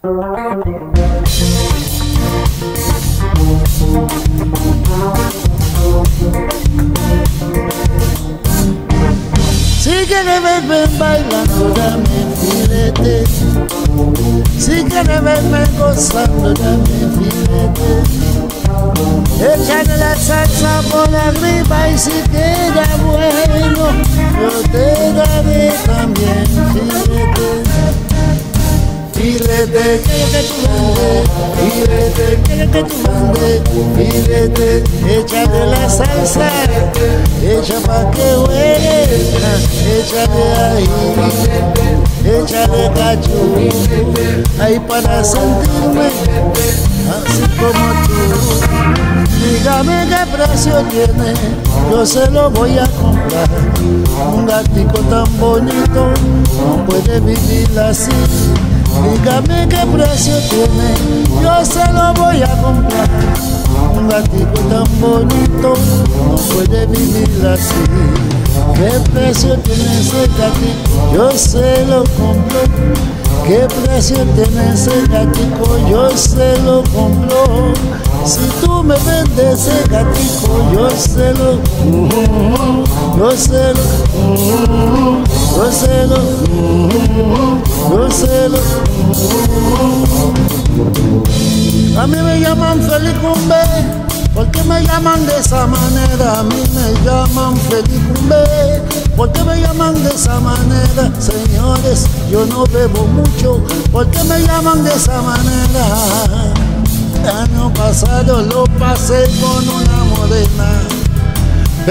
Si quieres verme bailando, dame filete. Si quieres verme gozando, dame filete. Echan la salsa por arriba y si queda bueno, yo te daré también filete tu filete, pídete échate la salsa, echa pa' que huele, échate ahí, échale cacho, ahí para sentirme así como tú. Dígame qué precio tiene, yo se lo voy a comprar. Un gatico tan bonito, no puede vivir así. Dígame qué precio tiene, yo se lo voy a comprar. Un gatito tan bonito no puede vivir así. ¿Qué precio tiene ese gatito? Yo se lo compro. ¿Qué precio tiene ese gatito? Yo se lo compro. Si tú me vendes ese gatito, yo se lo, yo se lo. Marcelo, lo. A mí me llaman Felicumbe, ¿por qué me llaman de esa manera? A mí me llaman Felicumbe, ¿por qué me llaman de esa manera? Señores, yo no bebo mucho, ¿por qué me llaman de esa manera? año pasado lo pasé con una morena.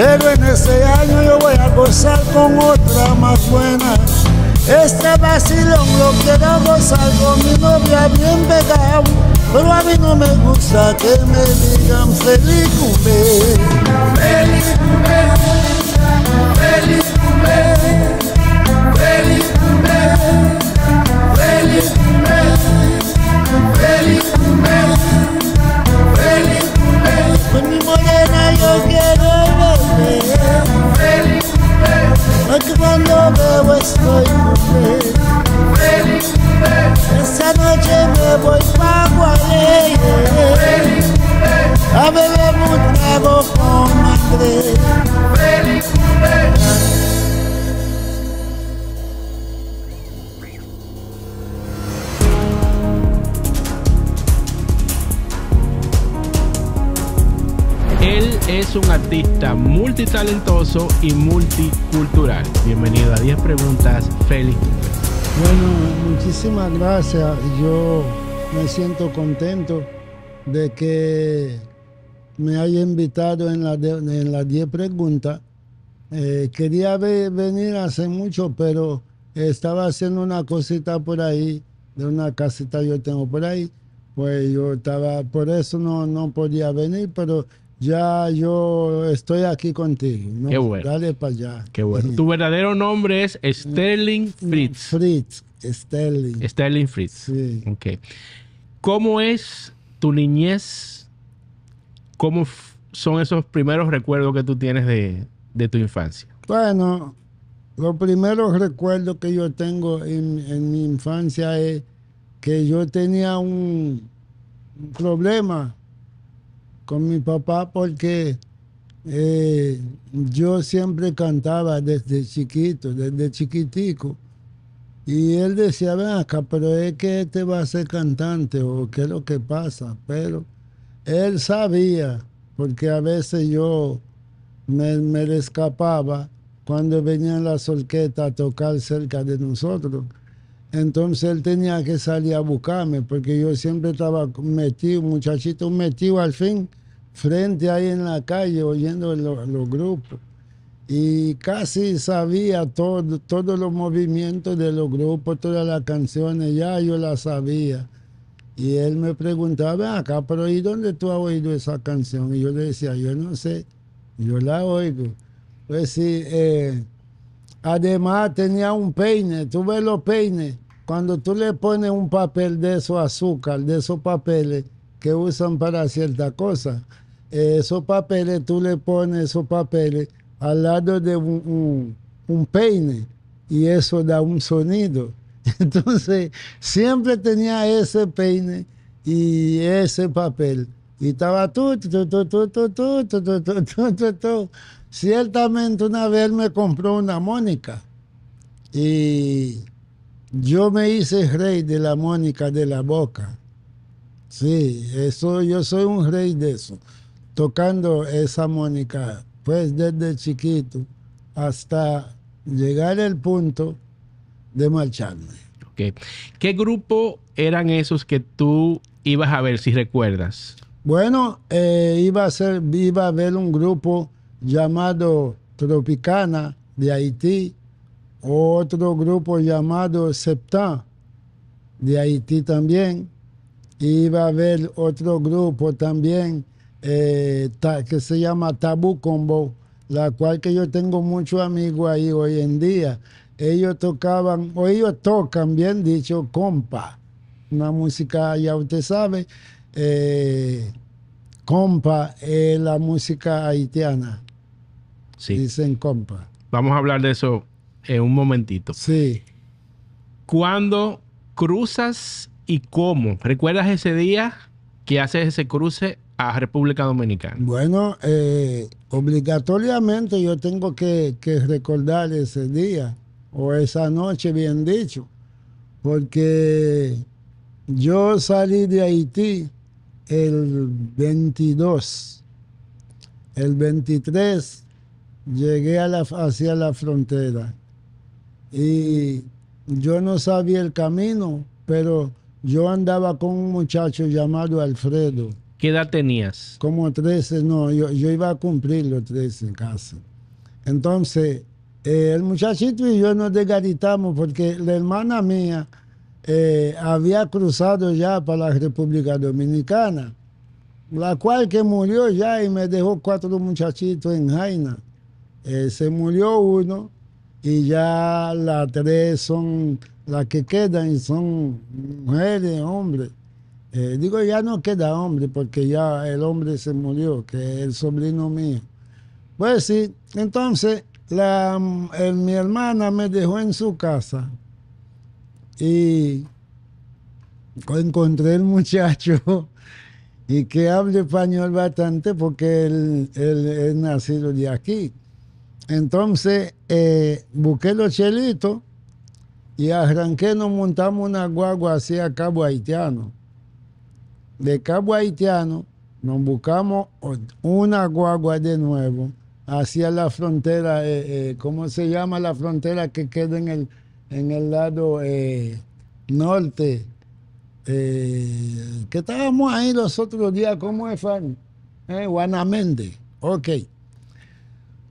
Pero en ese año yo voy a gozar con otra más buena. Este vacilón lo quiero gozar con mi novia bien pegado. Pero a mí no me gusta que me digan feliz Hoy Esta noche me voy pa' Guayé. A beber un trago con Andrés. es un artista multitalentoso y multicultural. Bienvenido a 10 preguntas, Félix. Bueno, muchísimas gracias. Yo me siento contento de que me haya invitado en las en la 10 preguntas. Eh, quería venir hace mucho, pero estaba haciendo una cosita por ahí, de una casita yo tengo por ahí, pues yo estaba, por eso no, no podía venir, pero ya yo estoy aquí contigo. Qué bueno. Dale para allá. Qué bueno. tu verdadero nombre es Sterling mm. Fritz. Fritz, Sterling. Sterling Fritz. Sí. Ok. ¿Cómo es tu niñez? ¿Cómo son esos primeros recuerdos que tú tienes de, tu infancia? Bueno, los primeros recuerdos que yo tengo en, mi infancia es que yo tenía un problema con mi papá porque eh, yo siempre cantaba desde chiquito, desde chiquitico. Y él decía, ven acá, pero es que este va a ser cantante o qué es lo que pasa. Pero él sabía, porque a veces yo me, me le escapaba cuando venían las orquestas a tocar cerca de nosotros. Entonces él tenía que salir a buscarme, porque yo siempre estaba metido, muchachito metido al fin frente ahí en la calle oyendo los, grupos y casi sabía todo, todos los movimientos de los grupos, todas las canciones, ya yo las sabía. Y él me preguntaba, acá, pero ¿y dónde tú has oído esa canción? Y yo le decía, yo no sé, yo la oigo. Pues sí, eh, además tenía un peine, tú ves los peines, cuando tú le pones un papel de esos azúcar, de esos papeles que usan para cierta cosa, esos papeles, tú le pones esos papeles al lado de un, peine y eso da un sonido. Entonces, siempre tenía ese peine y ese papel. Y estaba todo, todo, todo, todo, todo, todo, todo, todo, todo Ciertamente una vez me compró una Mónica y yo me hice rey de la Mónica de la boca. Sí, eso, yo soy un rey de eso tocando esa mónica, pues desde chiquito hasta llegar al punto de marcharme. ¿Qué grupo eran esos que tú ibas a ver, si recuerdas? Bueno, eh, iba, a ser, iba a haber un grupo llamado Tropicana de Haití, otro grupo llamado septa de Haití también, iba a haber otro grupo también eh, que se llama Tabu Combo, la cual que yo tengo muchos amigos ahí hoy en día. Ellos tocaban, o ellos tocan, bien dicho, compa. Una música, ya usted sabe, eh, compa es la música haitiana. Sí. Dicen compa. Vamos a hablar de eso en un momentito. Sí. ¿Cuándo cruzas y cómo? ¿Recuerdas ese día que haces ese cruce a República Dominicana? Bueno, eh, obligatoriamente yo tengo que, recordar ese día o esa noche, bien dicho, porque yo salí de Haití el 22, el 23 llegué a hacia la frontera y yo no sabía el camino, pero yo andaba con un muchacho llamado Alfredo ¿Qué edad tenías? Como 13, no, yo, iba a cumplir los 13 casa. Entonces, eh, el muchachito y yo nos desgaritamos porque la hermana mía eh, había cruzado ya para la República Dominicana, la cual que murió ya y me dejó cuatro muchachitos en Jaina. Eh, se murió uno y ya las tres son las que quedan y son mujeres, hombres. Eh, digo, ya no queda hombre porque ya el hombre se murió, que es el sobrino mío. Pues sí, entonces la, mm, mi hermana me dejó en su casa y encontré el muchacho y que habla español bastante porque él, es nacido de aquí. Entonces eh, busqué los chelitos y arranqué, nos montamos una guagua hacia Cabo Haitiano de Cabo Haitiano nos buscamos una guagua de nuevo hacia la frontera, eh, eh, ¿cómo se llama la frontera que queda en el, en el lado eh, norte? que estábamos ahí los otros días, ¿cómo es, Fan? Guanamende, ok.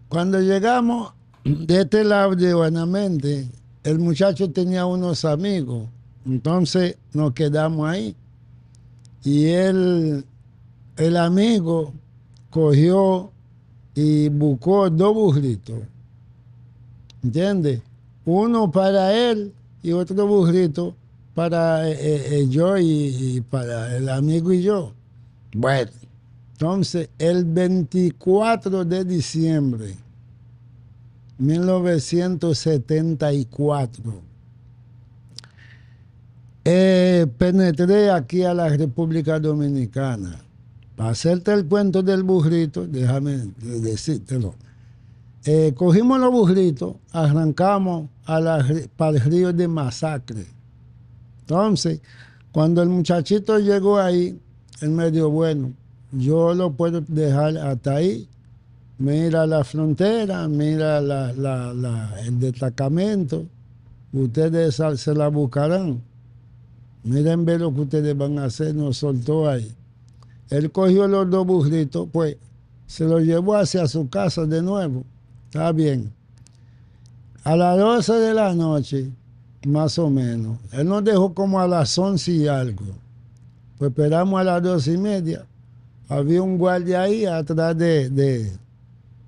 Cuando llegamos de este lado de Guanamende, el muchacho tenía unos amigos, entonces nos quedamos ahí y él, el amigo cogió y buscó dos burritos. ¿Entiendes? Uno para él y otro burrito para eh, eh, eh, yo y, y, para el amigo y yo. Bueno, entonces el 24 de diciembre 1974, eh, penetré aquí a la República Dominicana. Para hacerte el cuento del burrito, déjame decírtelo. Eh, cogimos los burritos, arrancamos a para el río de Masacre. Entonces, cuando el muchachito llegó ahí, él me dijo, bueno, yo lo puedo dejar hasta ahí. Mira la frontera, mira el destacamento. Ustedes se la buscarán miren ver lo que ustedes van a hacer, nos soltó ahí. Él cogió los dos burritos, pues se los llevó hacia su casa de nuevo. Está bien. A las 12 de la noche, más o menos, él nos dejó como a las 11 y algo. Pues esperamos a las 12 y media. Había un guardia ahí atrás de,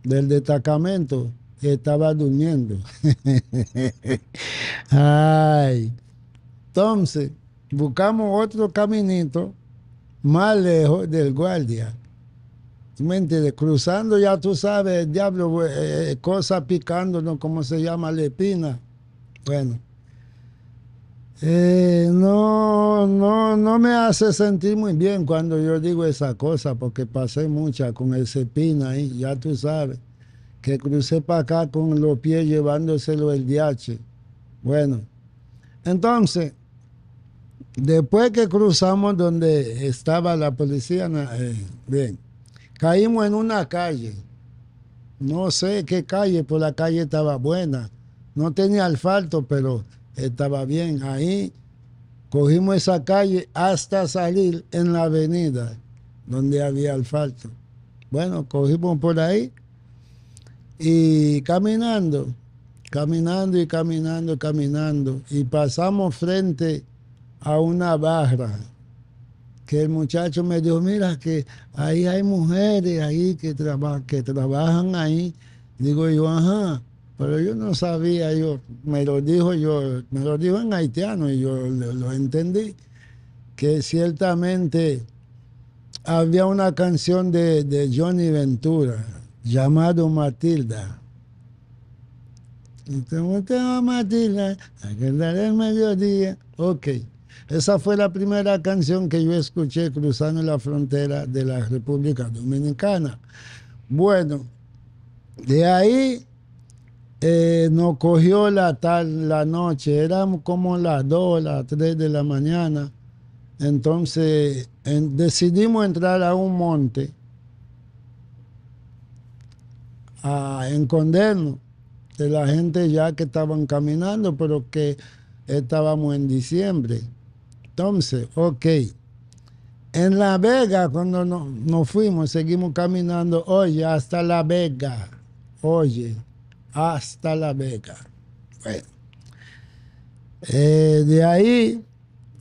del destacamento que estaba durmiendo. Ay. Entonces, buscamos otro caminito más lejos del guardia. me Cruzando ya tú sabes, el diablo, eh, eh, cosa picándonos, como se llama? La espina. Bueno. Eh, no, no, no me hace sentir muy bien cuando yo digo esa cosa, porque pasé mucha con esa espina ahí, ya tú sabes, que crucé para acá con los pies llevándoselo el DH. Bueno, entonces, Después que cruzamos donde estaba la policía, eh, bien, caímos en una calle. No sé qué calle, pero pues la calle estaba buena. No tenía asfalto, pero estaba bien. Ahí cogimos esa calle hasta salir en la avenida donde había asfalto. Bueno, cogimos por ahí y caminando, caminando y caminando, y caminando. Y pasamos frente a una barra, que el muchacho me dijo, mira, que ahí hay mujeres ahí que, que trabajan ahí. Digo yo, ajá, pero yo no sabía, yo, me lo dijo yo, me lo dijo en haitiano y yo lo, entendí, que ciertamente había una canción de, Johnny Ventura llamado Matilda. Entonces, Matilda, aquel el mediodía, ok. Esa fue la primera canción que yo escuché cruzando la frontera de la República Dominicana. Bueno, de ahí eh, nos cogió la, tal, la noche, eran como las 2, las 3 de la mañana. Entonces decidimos entrar a un monte a escondernos de la gente ya que estaban caminando, pero que estábamos en diciembre. Entonces, ok. En La Vega, cuando no, nos fuimos, seguimos caminando, oye, hasta La Vega. Oye, hasta La Vega. Bueno. Eh, de ahí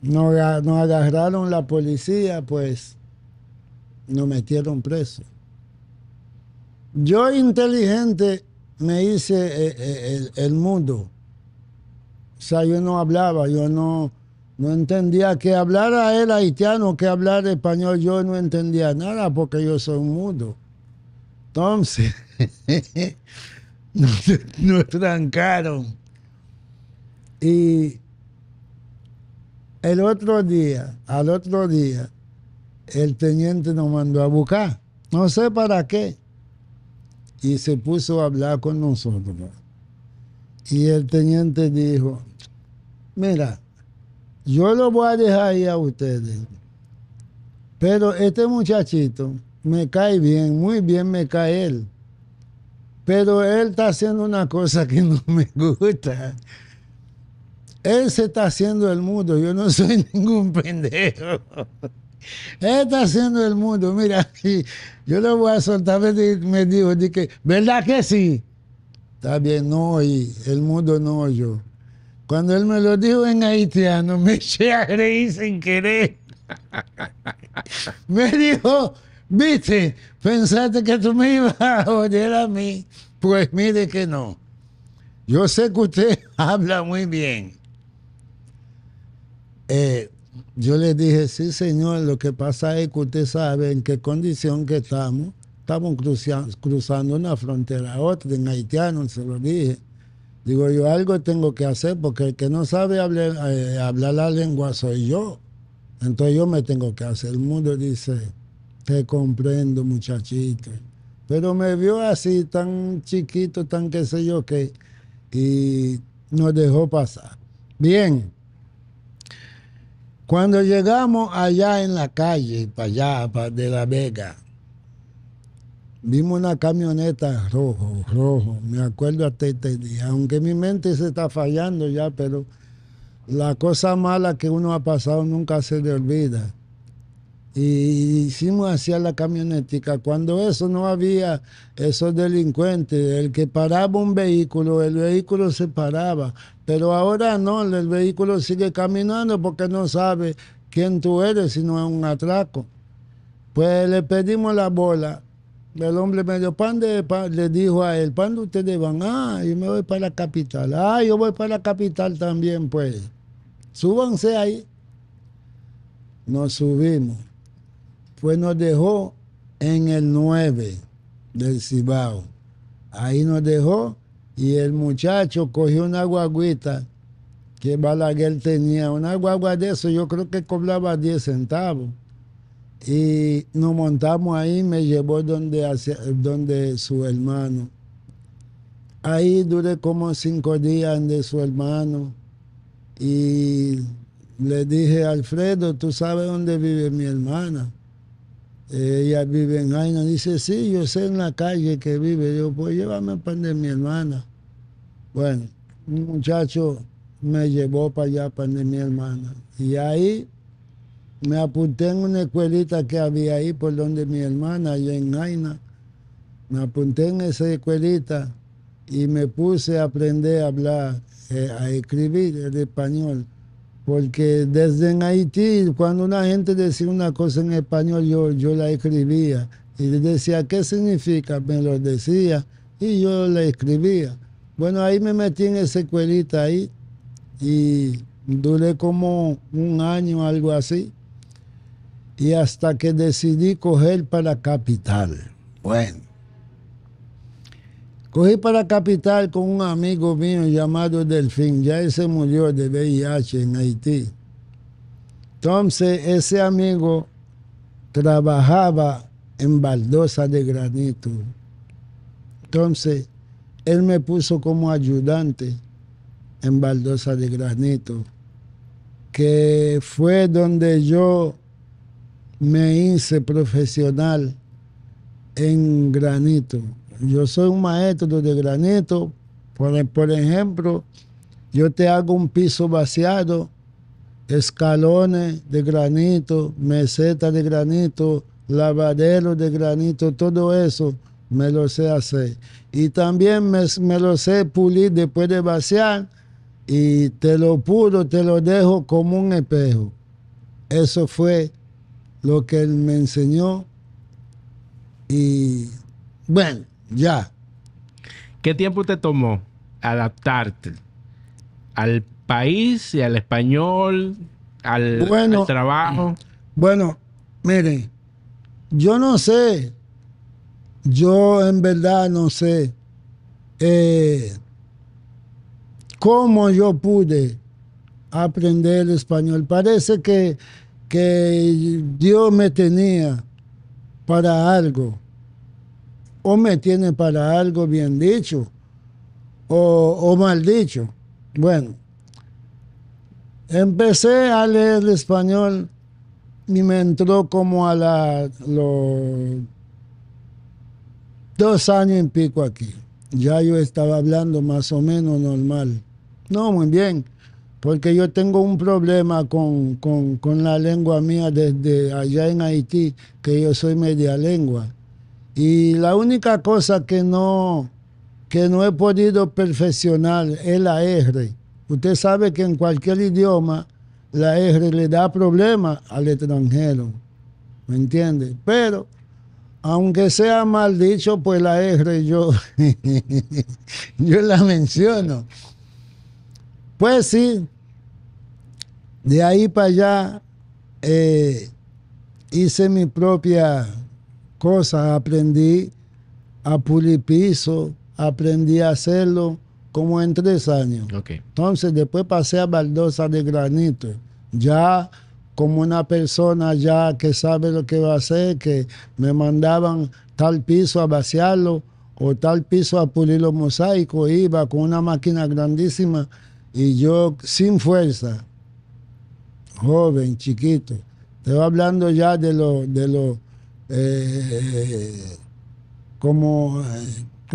nos, agarraron la policía, pues nos metieron preso. Yo inteligente me hice eh, eh, el, el, mundo. O sea, yo no hablaba, yo no, no entendía que hablara él haitiano, que hablar español, yo no entendía nada porque yo soy mudo. Entonces, nos trancaron. Y el otro día, al otro día, el teniente nos mandó a buscar, no sé para qué, y se puso a hablar con nosotros. Y el teniente dijo, mira, yo lo voy a dejar ahí a ustedes. Pero este muchachito me cae bien, muy bien me cae él. Pero él está haciendo una cosa que no me gusta. Él se está haciendo el mundo, yo no soy ningún pendejo. Él está haciendo el mundo, mira, yo lo voy a soltar, me dijo, ¿verdad que sí? Está bien, no y el mundo no yo. Cuando él me lo dijo en haitiano, me eché a reír sin querer. me dijo, viste, pensaste que tú me ibas a oler a mí. Pues mire que no. Yo sé que usted habla muy bien. Eh, yo le dije, sí señor, lo que pasa es que usted sabe en qué condición que estamos. Estamos cruzando una frontera a otra, en haitiano se lo dije. Digo yo, algo tengo que hacer porque el que no sabe eh, hablar, la lengua soy yo. Entonces yo me tengo que hacer. El mundo dice, te comprendo muchachito. Pero me vio así, tan chiquito, tan qué sé yo qué, y nos dejó pasar. Bien. Cuando llegamos allá en la calle, para allá, de La Vega, Vimos una camioneta rojo, rojo, me acuerdo hasta este día, aunque mi mente se está fallando ya, pero la cosa mala que uno ha pasado nunca se le olvida. Y hicimos hacia la camionetica. Cuando eso no había esos delincuentes, el que paraba un vehículo, el vehículo se paraba. Pero ahora no, el vehículo sigue caminando porque no sabe quién tú eres, sino es un atraco. Pues le pedimos la bola el hombre medio pan pan, le dijo a él, de ustedes van? Ah, yo me voy para la capital. Ah, yo voy para la capital también, pues. Súbanse ahí. Nos subimos. Pues nos dejó en el 9 del Cibao. Ahí nos dejó y el muchacho cogió una guaguita que Balaguer tenía. Una guagua de eso yo creo que cobraba 10 centavos. Y nos montamos ahí, me llevó donde, donde su hermano. Ahí duré como cinco días de su hermano y le dije, Alfredo, ¿tú sabes dónde vive mi hermana? Ella vive en Aina. Dice, sí, yo sé en la calle que vive. Yo, pues llévame para donde mi hermana. Bueno, un muchacho me llevó para allá, para donde mi hermana. Y ahí me apunté en una escuelita que había ahí por donde mi hermana, allá en Jaina. Me apunté en esa escuelita y me puse a aprender a hablar, eh, a escribir el español. Porque desde en Haití, cuando una gente decía una cosa en español, yo, yo la escribía. Y le decía, ¿qué significa? Me lo decía y yo la escribía. Bueno, ahí me metí en esa escuelita ahí y duré como un año, algo así y hasta que decidí coger para Capital. Bueno, cogí para Capital con un amigo mío llamado Delfín, ya ese se murió de VIH en Haití. Entonces ese amigo trabajaba en baldosa de granito. Entonces él me puso como ayudante en baldosa de granito, que fue donde yo me hice profesional en granito. Yo soy un maestro de granito. Por, ejemplo, yo te hago un piso vaciado, escalones de granito, meseta de granito, lavadero de granito, todo eso me lo sé hacer. Y también me, me lo sé pulir después de vaciar y te lo puro, te lo dejo como un espejo. Eso fue lo que él me enseñó y bueno, ya. ¿Qué tiempo te tomó adaptarte al país y al español, al, trabajo? Bueno, miren, yo no sé, yo en verdad no sé eh, cómo yo pude aprender español. Parece que que Dios me tenía para algo, o me tiene para algo bien dicho, o, mal dicho. Bueno, empecé a leer el español y me entró como a los dos años en pico aquí. Ya yo estaba hablando más o menos normal. No, muy bien porque yo tengo un problema con, la lengua mía desde allá en Haití, que yo soy media lengua. Y la única cosa que no, que no he podido perfeccionar es la R. Usted sabe que en cualquier idioma la R le da problemas al extranjero, ¿me entiende? Pero aunque sea mal dicho, pues la R yo, yo la menciono. Pues sí, de ahí para allá eh, hice mi propia cosa, aprendí a pulir piso, aprendí a hacerlo como en tres años. Entonces después pasé a baldosa de granito, ya como una persona ya que sabe lo que va a hacer, que me mandaban tal piso a vaciarlo o tal piso a pulir los mosaicos, iba con una máquina grandísima y yo sin fuerza, joven, chiquito, te va hablando ya de lo, de lo, eh, como,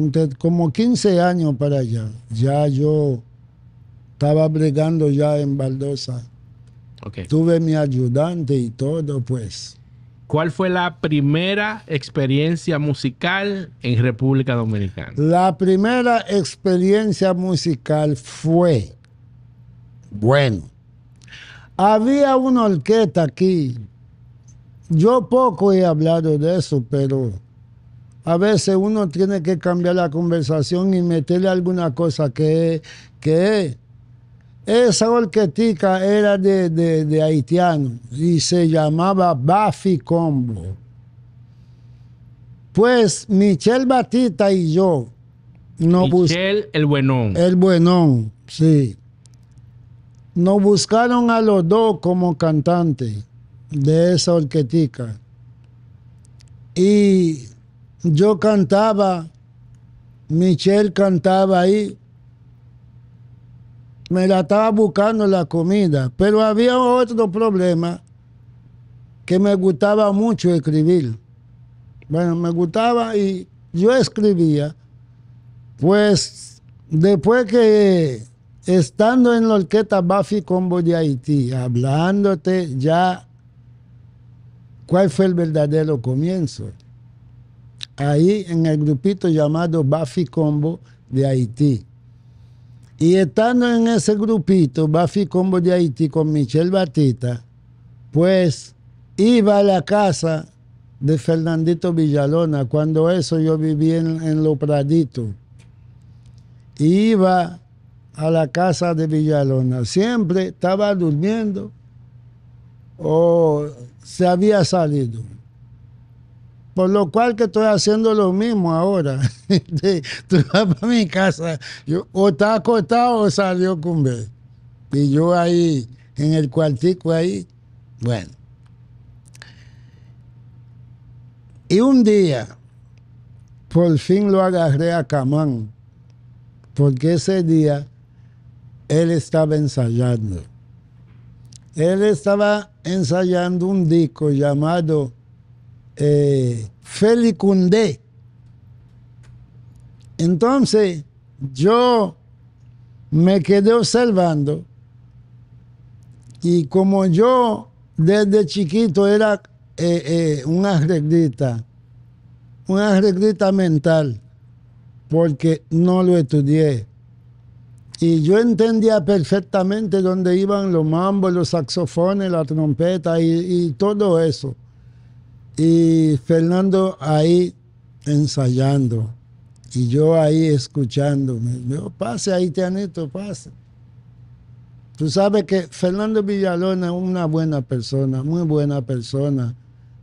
eh, como 15 años para allá, ya yo estaba bregando ya en Baldosa. Tuve mi ayudante y todo, pues. ¿Cuál fue la primera experiencia musical en República Dominicana? La primera experiencia musical fue bueno, había una orquesta aquí. Yo poco he hablado de eso, pero a veces uno tiene que cambiar la conversación y meterle alguna cosa que, que esa orquetica era de, de haitiano y se llamaba Bafi Combo. Pues Michel Batista y yo no Michel el Buenón. El Buenón, sí. Nos buscaron a los dos como cantantes de esa orquetica. Y yo cantaba, Michelle cantaba ahí. Me la estaba buscando la comida, pero había otro problema que me gustaba mucho escribir. Bueno, me gustaba y yo escribía. Pues después que estando en la orquesta Buffy Combo de Haití, hablándote ya cuál fue el verdadero comienzo. Ahí en el grupito llamado Buffy Combo de Haití. Y estando en ese grupito, Buffy Combo de Haití con Michelle Batita, pues iba a la casa de Fernandito Villalona. Cuando eso yo vivía en, en Lo Pradito. Iba a la casa de Villalona. Siempre estaba durmiendo o se había salido. Por lo cual que estoy haciendo lo mismo ahora. Este, tú vas mi casa, yo, o está acostado o salió con Y yo ahí, en el cuartico ahí, bueno. Y un día, por fin lo agarré a Camán, porque ese día él estaba ensayando. Él estaba ensayando un disco llamado eh, Felicundé. Entonces, yo me quedé observando y como yo desde chiquito era eh, eh, una arreglita, una arreglita mental, porque no lo estudié y yo entendía perfectamente dónde iban los mambos, los saxofones, la trompeta y, todo eso. Y Fernando ahí ensayando y yo ahí escuchándome Me pase ahí, pase. Tú sabes que Fernando Villalona es una buena persona, muy buena persona.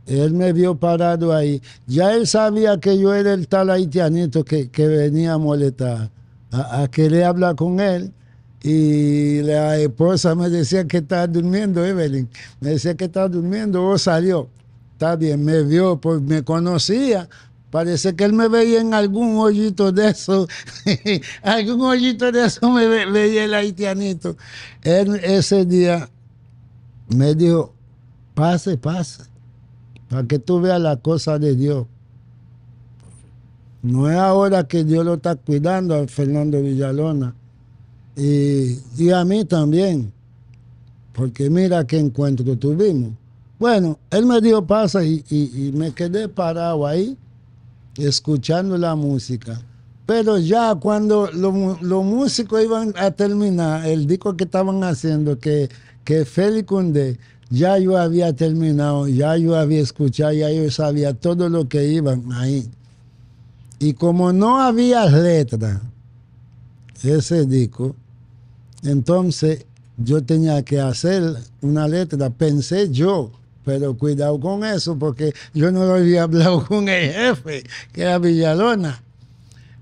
Él me vio parado ahí. Ya él sabía que yo era el tal haitianito que, que venía a molestar a, que le habla con él y la esposa me decía que estaba durmiendo, Evelyn. Me decía que estaba durmiendo o oh, salió. Está bien, me vio, pues me conocía. Parece que él me veía en algún hoyito de eso. algún hoyito de eso me veía el haitianito. Él ese día me dijo, pase, pase, para que tú veas la cosa de Dios. No es ahora que Dios lo está cuidando a Fernando Villalona y, a mí también, porque mira qué encuentro tuvimos. Bueno, él me dio pasa y, me quedé parado ahí escuchando la música. Pero ya cuando los músicos iban a terminar el disco que estaban haciendo, que, que Félix Cundé, ya yo había terminado, ya yo había escuchado, ya yo sabía todo lo que iban ahí. Y como no había letra, ese disco, entonces yo tenía que hacer una letra, pensé yo, pero cuidado con eso, porque yo no lo había hablado con el jefe, que era Villalona.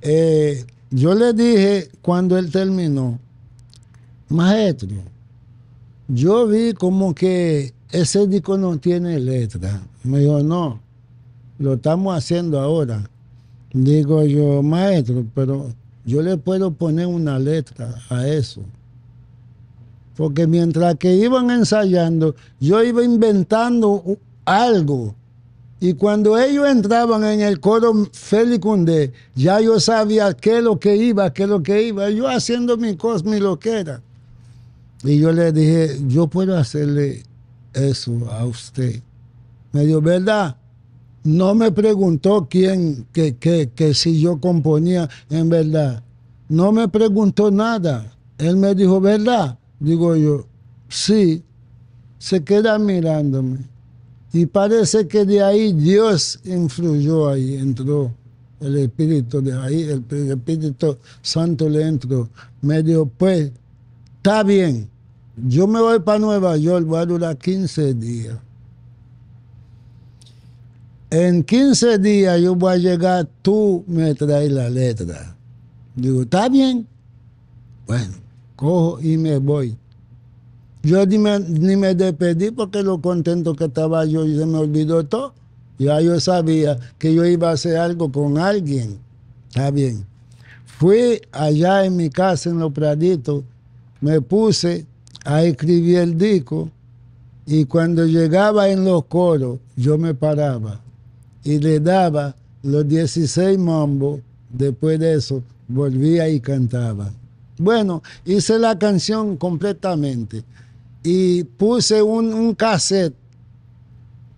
Eh, yo le dije cuando él terminó, maestro, yo vi como que ese disco no tiene letra. Me dijo, no, lo estamos haciendo ahora. Digo yo, maestro, pero yo le puedo poner una letra a eso. Porque mientras que iban ensayando, yo iba inventando algo. Y cuando ellos entraban en el coro Félix ya yo sabía qué es lo que iba, qué es lo que iba. Yo haciendo mi cosa, mi loquera. Y yo le dije, yo puedo hacerle eso a usted. Me dijo, ¿verdad? No me preguntó quién, que, si yo componía en verdad. No me preguntó nada. Él me dijo, ¿verdad? Digo yo, sí. Se queda mirándome. Y parece que de ahí Dios influyó ahí, entró el Espíritu de ahí, el, el Espíritu Santo le entró. Me dijo, pues, está bien, yo me voy para Nueva York, voy a durar 15 días en 15 días yo voy a llegar, tú me traes la letra. Digo, ¿está bien? Bueno, cojo y me voy. Yo ni me, despedí porque lo contento que estaba yo y se me olvidó todo. Ya yo sabía que yo iba a hacer algo con alguien. Está bien. Fui allá en mi casa en Los Praditos, me puse a escribir el disco y cuando llegaba en los coros yo me paraba y le daba los 16 mambos. Después de eso, volvía y cantaba. Bueno, hice la canción completamente y puse un, un cassette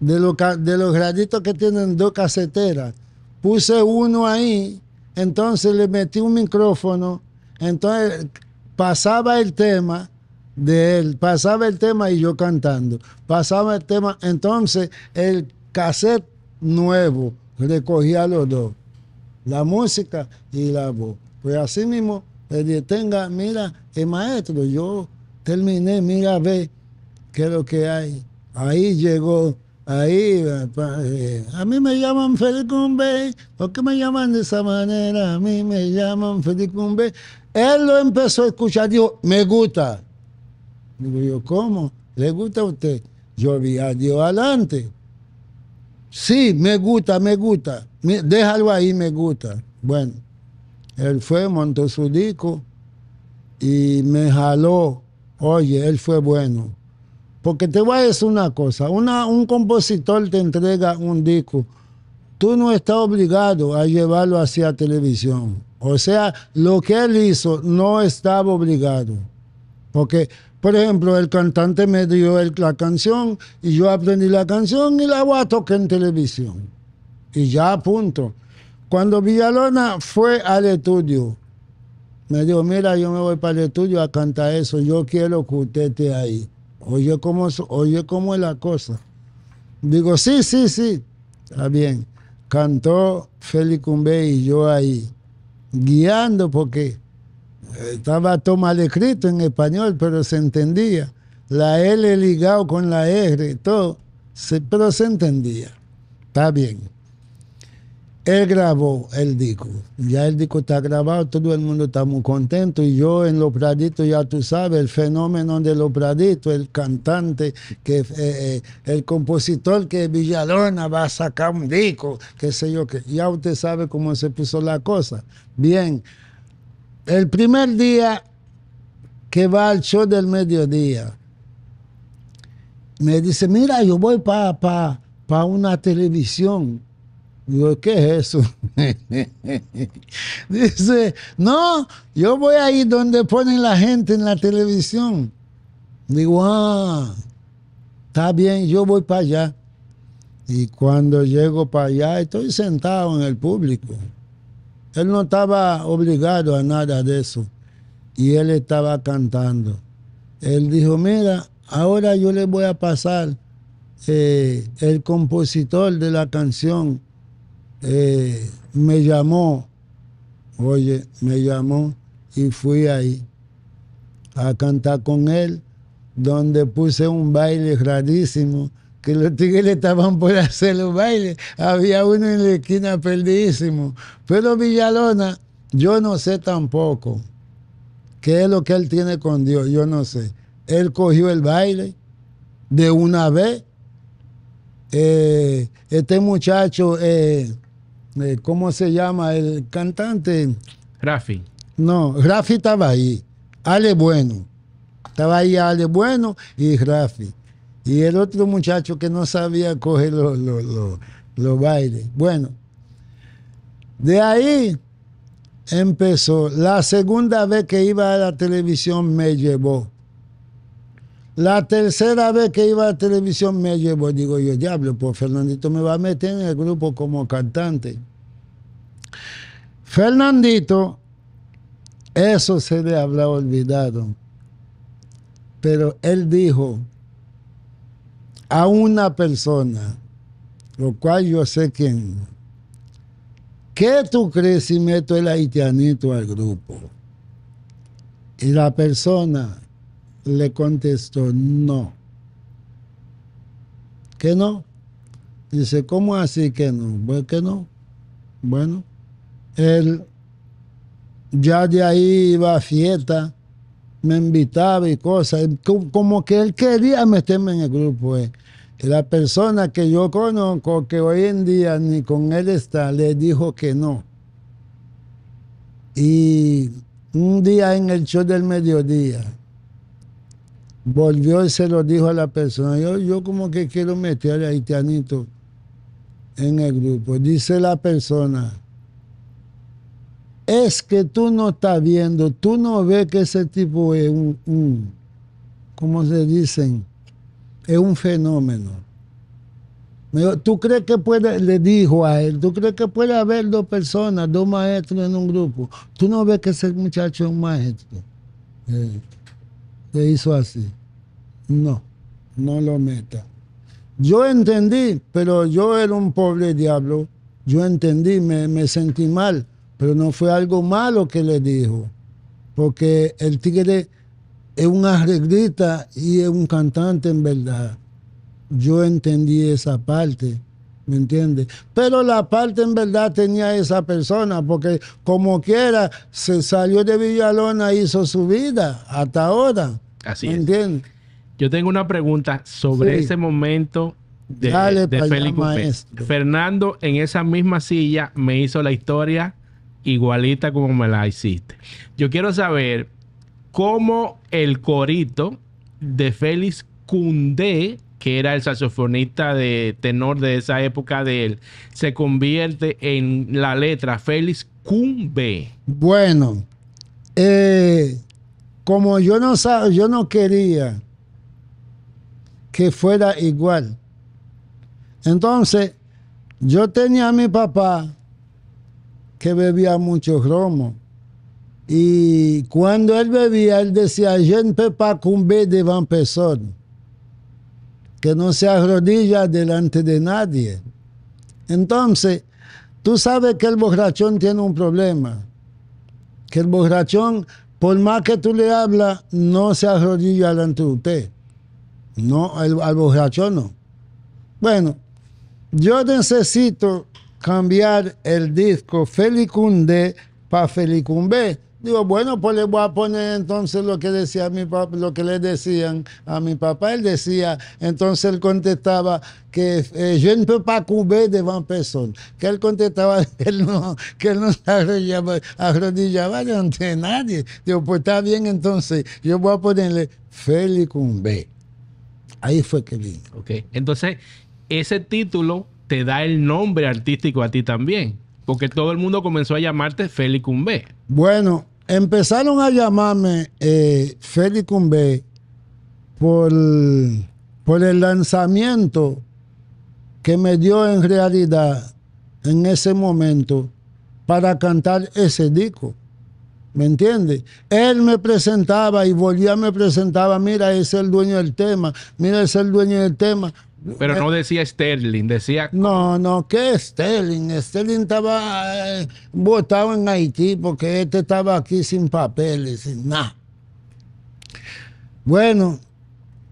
de, lo, de los graditos que tienen dos caseteras. Puse uno ahí, entonces le metí un micrófono, entonces pasaba el tema de él, pasaba el tema y yo cantando, pasaba el tema, entonces el cassette nuevo recogía los dos, la música y la voz. Pues así mismo, dije, tenga, mira, el maestro, yo terminé, mira, ve qué es lo que hay. Ahí llegó, ahí, eh, a mí me llaman Felicumbe, ¿por qué me llaman de esa manera? A mí me llaman Felicumbe. Él lo empezó a escuchar, dijo, me gusta. Digo yo, ¿cómo? ¿Le gusta a usted? Yo vi adelante. Sí, me gusta, me gusta. déjalo ahí, me gusta. Bueno, él fue, montó su disco y me jaló. Oye, él fue bueno. Porque te voy a decir una cosa, una, un compositor te entrega un disco, tú no estás obligado a llevarlo hacia televisión. O sea, lo que él hizo no estaba obligado. Porque por ejemplo, el cantante me dio la canción y yo aprendí la canción y la voy a tocar en televisión. Y ya, punto. Cuando Villalona fue al estudio, me dijo, mira, yo me voy para el estudio a cantar eso, yo quiero que usted esté ahí. Oye cómo, oye cómo es la cosa. Digo, sí, sí, sí, está bien. Cantó Félix Cumbe y yo ahí, guiando porque estaba todo mal escrito en español, pero se entendía. La L ligado con la R, todo, pero se entendía. Está bien. Él grabó el disco. Ya el disco está grabado, todo el mundo está muy contento. Y yo en Los ya tú sabes, el fenómeno de Los el cantante, que, eh, eh, el compositor que Villalona va a sacar un disco, qué sé yo, que ya usted sabe cómo se puso la cosa. Bien, el primer día que va al show del mediodía, me dice, mira, yo voy para pa, una televisión. Digo, ¿qué es eso? dice, no, yo voy ahí donde ponen la gente en la televisión. Digo, ah, está bien, yo voy para allá. Y cuando llego para allá, estoy sentado en el público. Él no estaba obligado a nada de eso. Y él estaba cantando. Él dijo, mira, ahora yo le voy a pasar eh, el compositor de la canción. Eh, me llamó, oye, me llamó y fui ahí a cantar con él, donde puse un baile rarísimo que los tigres estaban por hacer los bailes. Había uno en la esquina perdidísimo. Pero Villalona, yo no sé tampoco qué es lo que él tiene con Dios, yo no sé. Él cogió el baile de una vez. Eh, este muchacho, eh, eh, ¿cómo se llama? El cantante. Rafi. No, Rafi estaba ahí. Ale Bueno. Estaba ahí Ale Bueno y Rafi. Y el otro muchacho que no sabía coger los bailes. Bueno, de ahí empezó. La segunda vez que iba a la televisión me llevó. La tercera vez que iba a la televisión me llevó. Digo yo, diablo, pues Fernandito me va a meter en el grupo como cantante. Fernandito, eso se le habrá olvidado. Pero él dijo, a una persona, lo cual yo sé quién. ¿Qué tu crecimiento el haitianito al grupo? Y la persona le contestó, no. ¿Qué no? Dice, ¿cómo así que no? Pues que no. Bueno, él ya de ahí iba a fiesta, me invitaba y cosas. Como que él quería meterme en el grupo. Eh. La persona que yo conozco, que hoy en día ni con él está, le dijo que no. Y un día en el show del mediodía, volvió y se lo dijo a la persona, yo, yo como que quiero meter a haitianito en el grupo. Dice la persona, es que tú no estás viendo, tú no ves que ese tipo es un, un ¿cómo se dicen? es un fenómeno. ¿tú crees que puede, le dijo a él, tú crees que puede haber dos personas, dos maestros en un grupo? ¿Tú no ves que ese muchacho es un maestro? Se eh, hizo así. No, no lo meta. Yo entendí, pero yo era un pobre diablo. Yo entendí, me, me sentí mal, pero no fue algo malo que le dijo. Porque el tigre es una arreglista y es un cantante en verdad. Yo entendí esa parte, ¿me entiendes? Pero la parte en verdad tenía esa persona, porque como quiera, se salió de Villalona, e hizo su vida hasta ahora. Así ¿me Yo tengo una pregunta sobre ese momento de, de Fernando en esa misma silla me hizo la historia igualita como me la hiciste. Yo quiero saber como el corito de Félix Cundé, que era el saxofonista de tenor de esa época de él, se convierte en la letra Félix Cumbe. Bueno, eh, como yo no, yo no quería que fuera igual. Entonces, yo tenía a mi papá que bebía mucho romo. Y cuando él bebía, él decía, yo no puedo pas cumber devant que no se arrodilla delante de nadie. Entonces, tú sabes que el borrachón tiene un problema, que el borrachón, por más que tú le hablas, no se arrodilla delante de usted. No, al borrachón no. Bueno, yo necesito cambiar el disco Felicunde para Felicumbe Digo, bueno, pues le voy a poner entonces lo que decía mi papá, lo que le decían a mi papá. Él decía, entonces él contestaba que eh, yo no puedo pas de devant personne. Que él contestaba que él no, que se arrodillaba, ante nadie. Digo, pues está bien, entonces yo voy a ponerle Félix Cumbe. Ahí fue que vino. Ok, entonces ese título te da el nombre artístico a ti también. Porque todo el mundo comenzó a llamarte Félix Cumbe. Bueno, empezaron a llamarme eh, Félix Cumbe por, por el lanzamiento que me dio en realidad en ese momento para cantar ese disco. ¿Me entiendes? Él me presentaba y volvía, me presentaba, mira, es el dueño del tema, mira, es el dueño del tema. Pero no decía Sterling, decía. No, no, ¿qué Sterling? Sterling estaba eh, botado votado en Haití porque este estaba aquí sin papeles, sin nada. Bueno,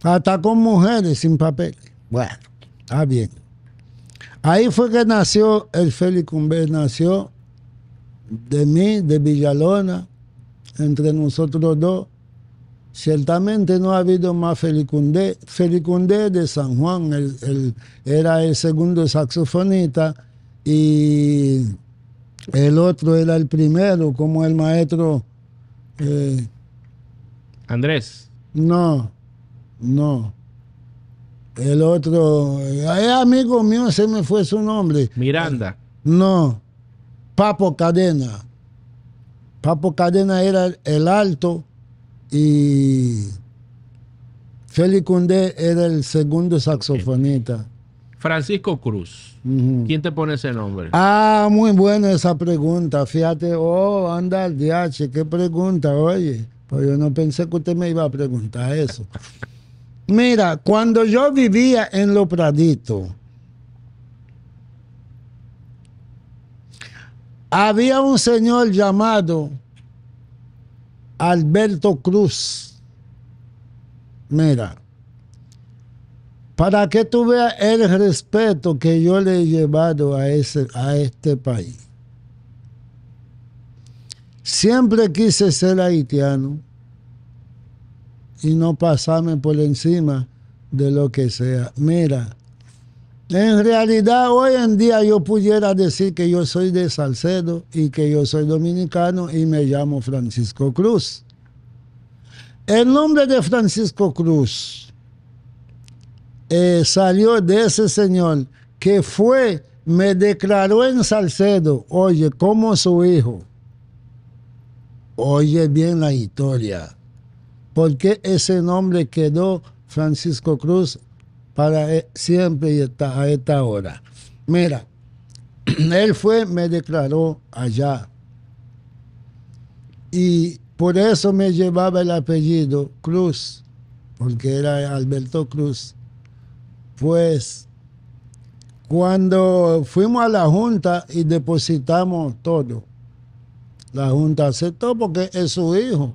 hasta con mujeres sin papeles. Bueno, está bien. Ahí fue que nació el Félix Humbert nació de mí, de Villalona, entre nosotros dos. Ciertamente no ha habido más Felicundé. Felicundé de San Juan era el segundo saxofonista y el otro era el primero, como el maestro. Eh, Andrés. No, no. El otro, eh, amigo mío, se me fue su nombre. Miranda. No, Papo Cadena. Papo Cadena era el alto y Félix Cundé era el segundo saxofonista. Francisco Cruz. ¿Quién te pone ese nombre? Ah, muy buena esa pregunta. Fíjate, oh, anda al DH, qué pregunta, oye. Pues yo no pensé que usted me iba a preguntar eso. Mira, cuando yo vivía en Lo Pradito, había un señor llamado Alberto Cruz. Mira, para que tú veas el respeto que yo le he llevado a, ese, a este país. Siempre quise ser haitiano y no pasarme por encima de lo que sea. Mira, en realidad, hoy en día yo pudiera decir que yo soy de Salcedo y que yo soy dominicano y me llamo Francisco Cruz. El nombre de Francisco Cruz eh, salió de ese señor que fue, me declaró en Salcedo, oye, como su hijo. Oye bien la historia. porque ese nombre quedó Francisco Cruz para eh, siempre y a esta hora. Mira, él fue, me declaró allá. Y por eso me llevaba el apellido Cruz, porque era Alberto Cruz. Pues cuando fuimos a la Junta y depositamos todo, la Junta aceptó porque es su hijo,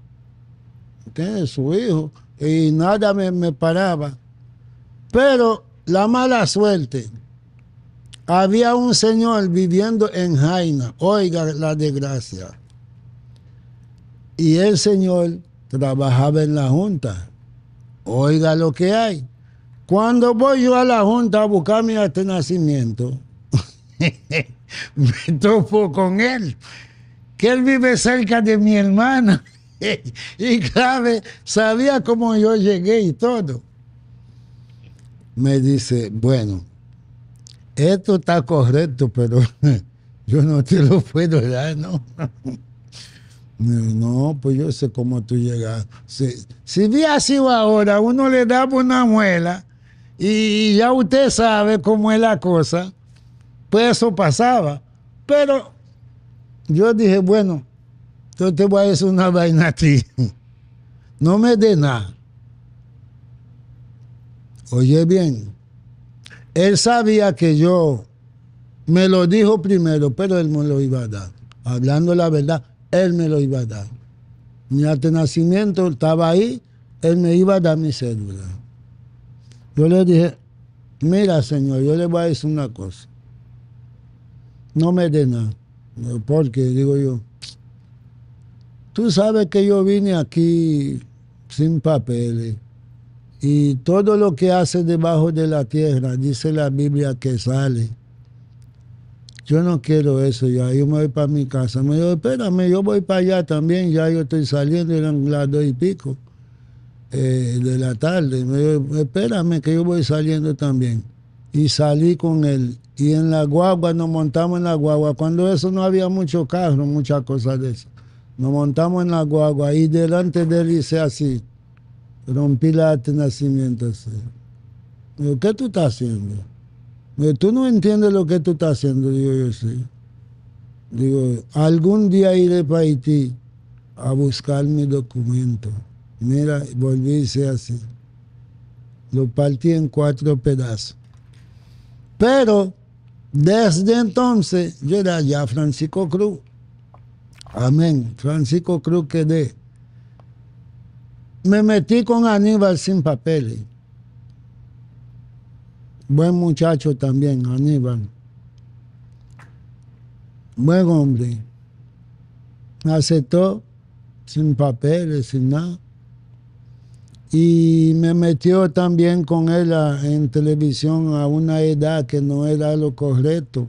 es Su hijo. Y nada me, me paraba. Pero la mala suerte. Había un señor viviendo en Jaina, oiga la desgracia. Y el señor trabajaba en la junta. Oiga lo que hay. Cuando voy yo a la junta a buscar mi este nacimiento, me topo con él, que él vive cerca de mi hermana. y clave, sabía cómo yo llegué y todo me dice, bueno, esto está correcto, pero yo no te lo puedo dar, ¿no? No, pues yo sé cómo tú llegas. Si, si hubiera sido ahora, uno le daba una muela y ya usted sabe cómo es la cosa, pues eso pasaba. Pero yo dije, bueno, yo te voy a hacer una vaina a ti. No me dé nada. Oye bien, él sabía que yo me lo dijo primero, pero él me lo iba a dar. Hablando la verdad, él me lo iba a dar. Mi arte nacimiento estaba ahí, él me iba a dar mi cédula. Yo le dije, mira señor, yo le voy a decir una cosa. No me dé nada. Porque, digo yo, tú sabes que yo vine aquí sin papeles y todo lo que hace debajo de la tierra, dice la Biblia que sale. Yo no quiero eso ya, yo me voy para mi casa. Me dijo, espérame, yo voy para allá también, ya yo estoy saliendo, eran las dos y pico eh, de la tarde. Me dijo, espérame que yo voy saliendo también. Y salí con él. Y en la guagua, nos montamos en la guagua. Cuando eso no había mucho carro, muchas cosas de eso. Nos montamos en la guagua y delante de él hice así rompí la de nacimiento ¿qué tú estás haciendo? tú no entiendes lo que tú estás haciendo. Digo, yo sí. Digo, algún día iré para Haití a buscar mi documento. Mira, volví y hice así. Lo partí en cuatro pedazos. Pero desde entonces yo era ya Francisco Cruz. Amén. Francisco Cruz quedé. Me metí con Aníbal sin papeles. Buen muchacho también, Aníbal. Buen hombre. Me aceptó sin papeles, sin nada. Y me metió también con él en televisión a una edad que no era lo correcto,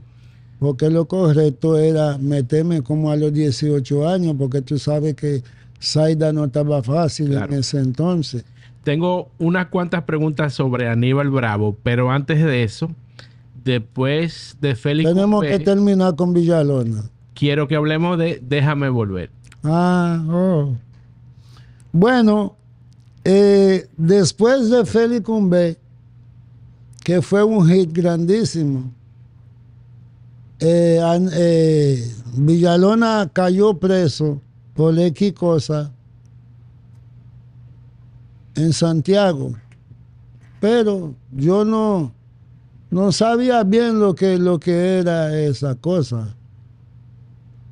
porque lo correcto era meterme como a los 18 años, porque tú sabes que Zaida no estaba fácil en ese entonces. Tengo unas cuantas preguntas sobre Aníbal Bravo, pero antes de eso, después de Félix. Tenemos que terminar con Villalona. Quiero que hablemos de Déjame Volver. Ah, oh. Bueno, eh, después de Félix Cumbe, que fue un hit grandísimo, eh, eh, Villalona cayó preso por X cosa en Santiago. Pero yo no, no sabía bien lo que, lo que era esa cosa.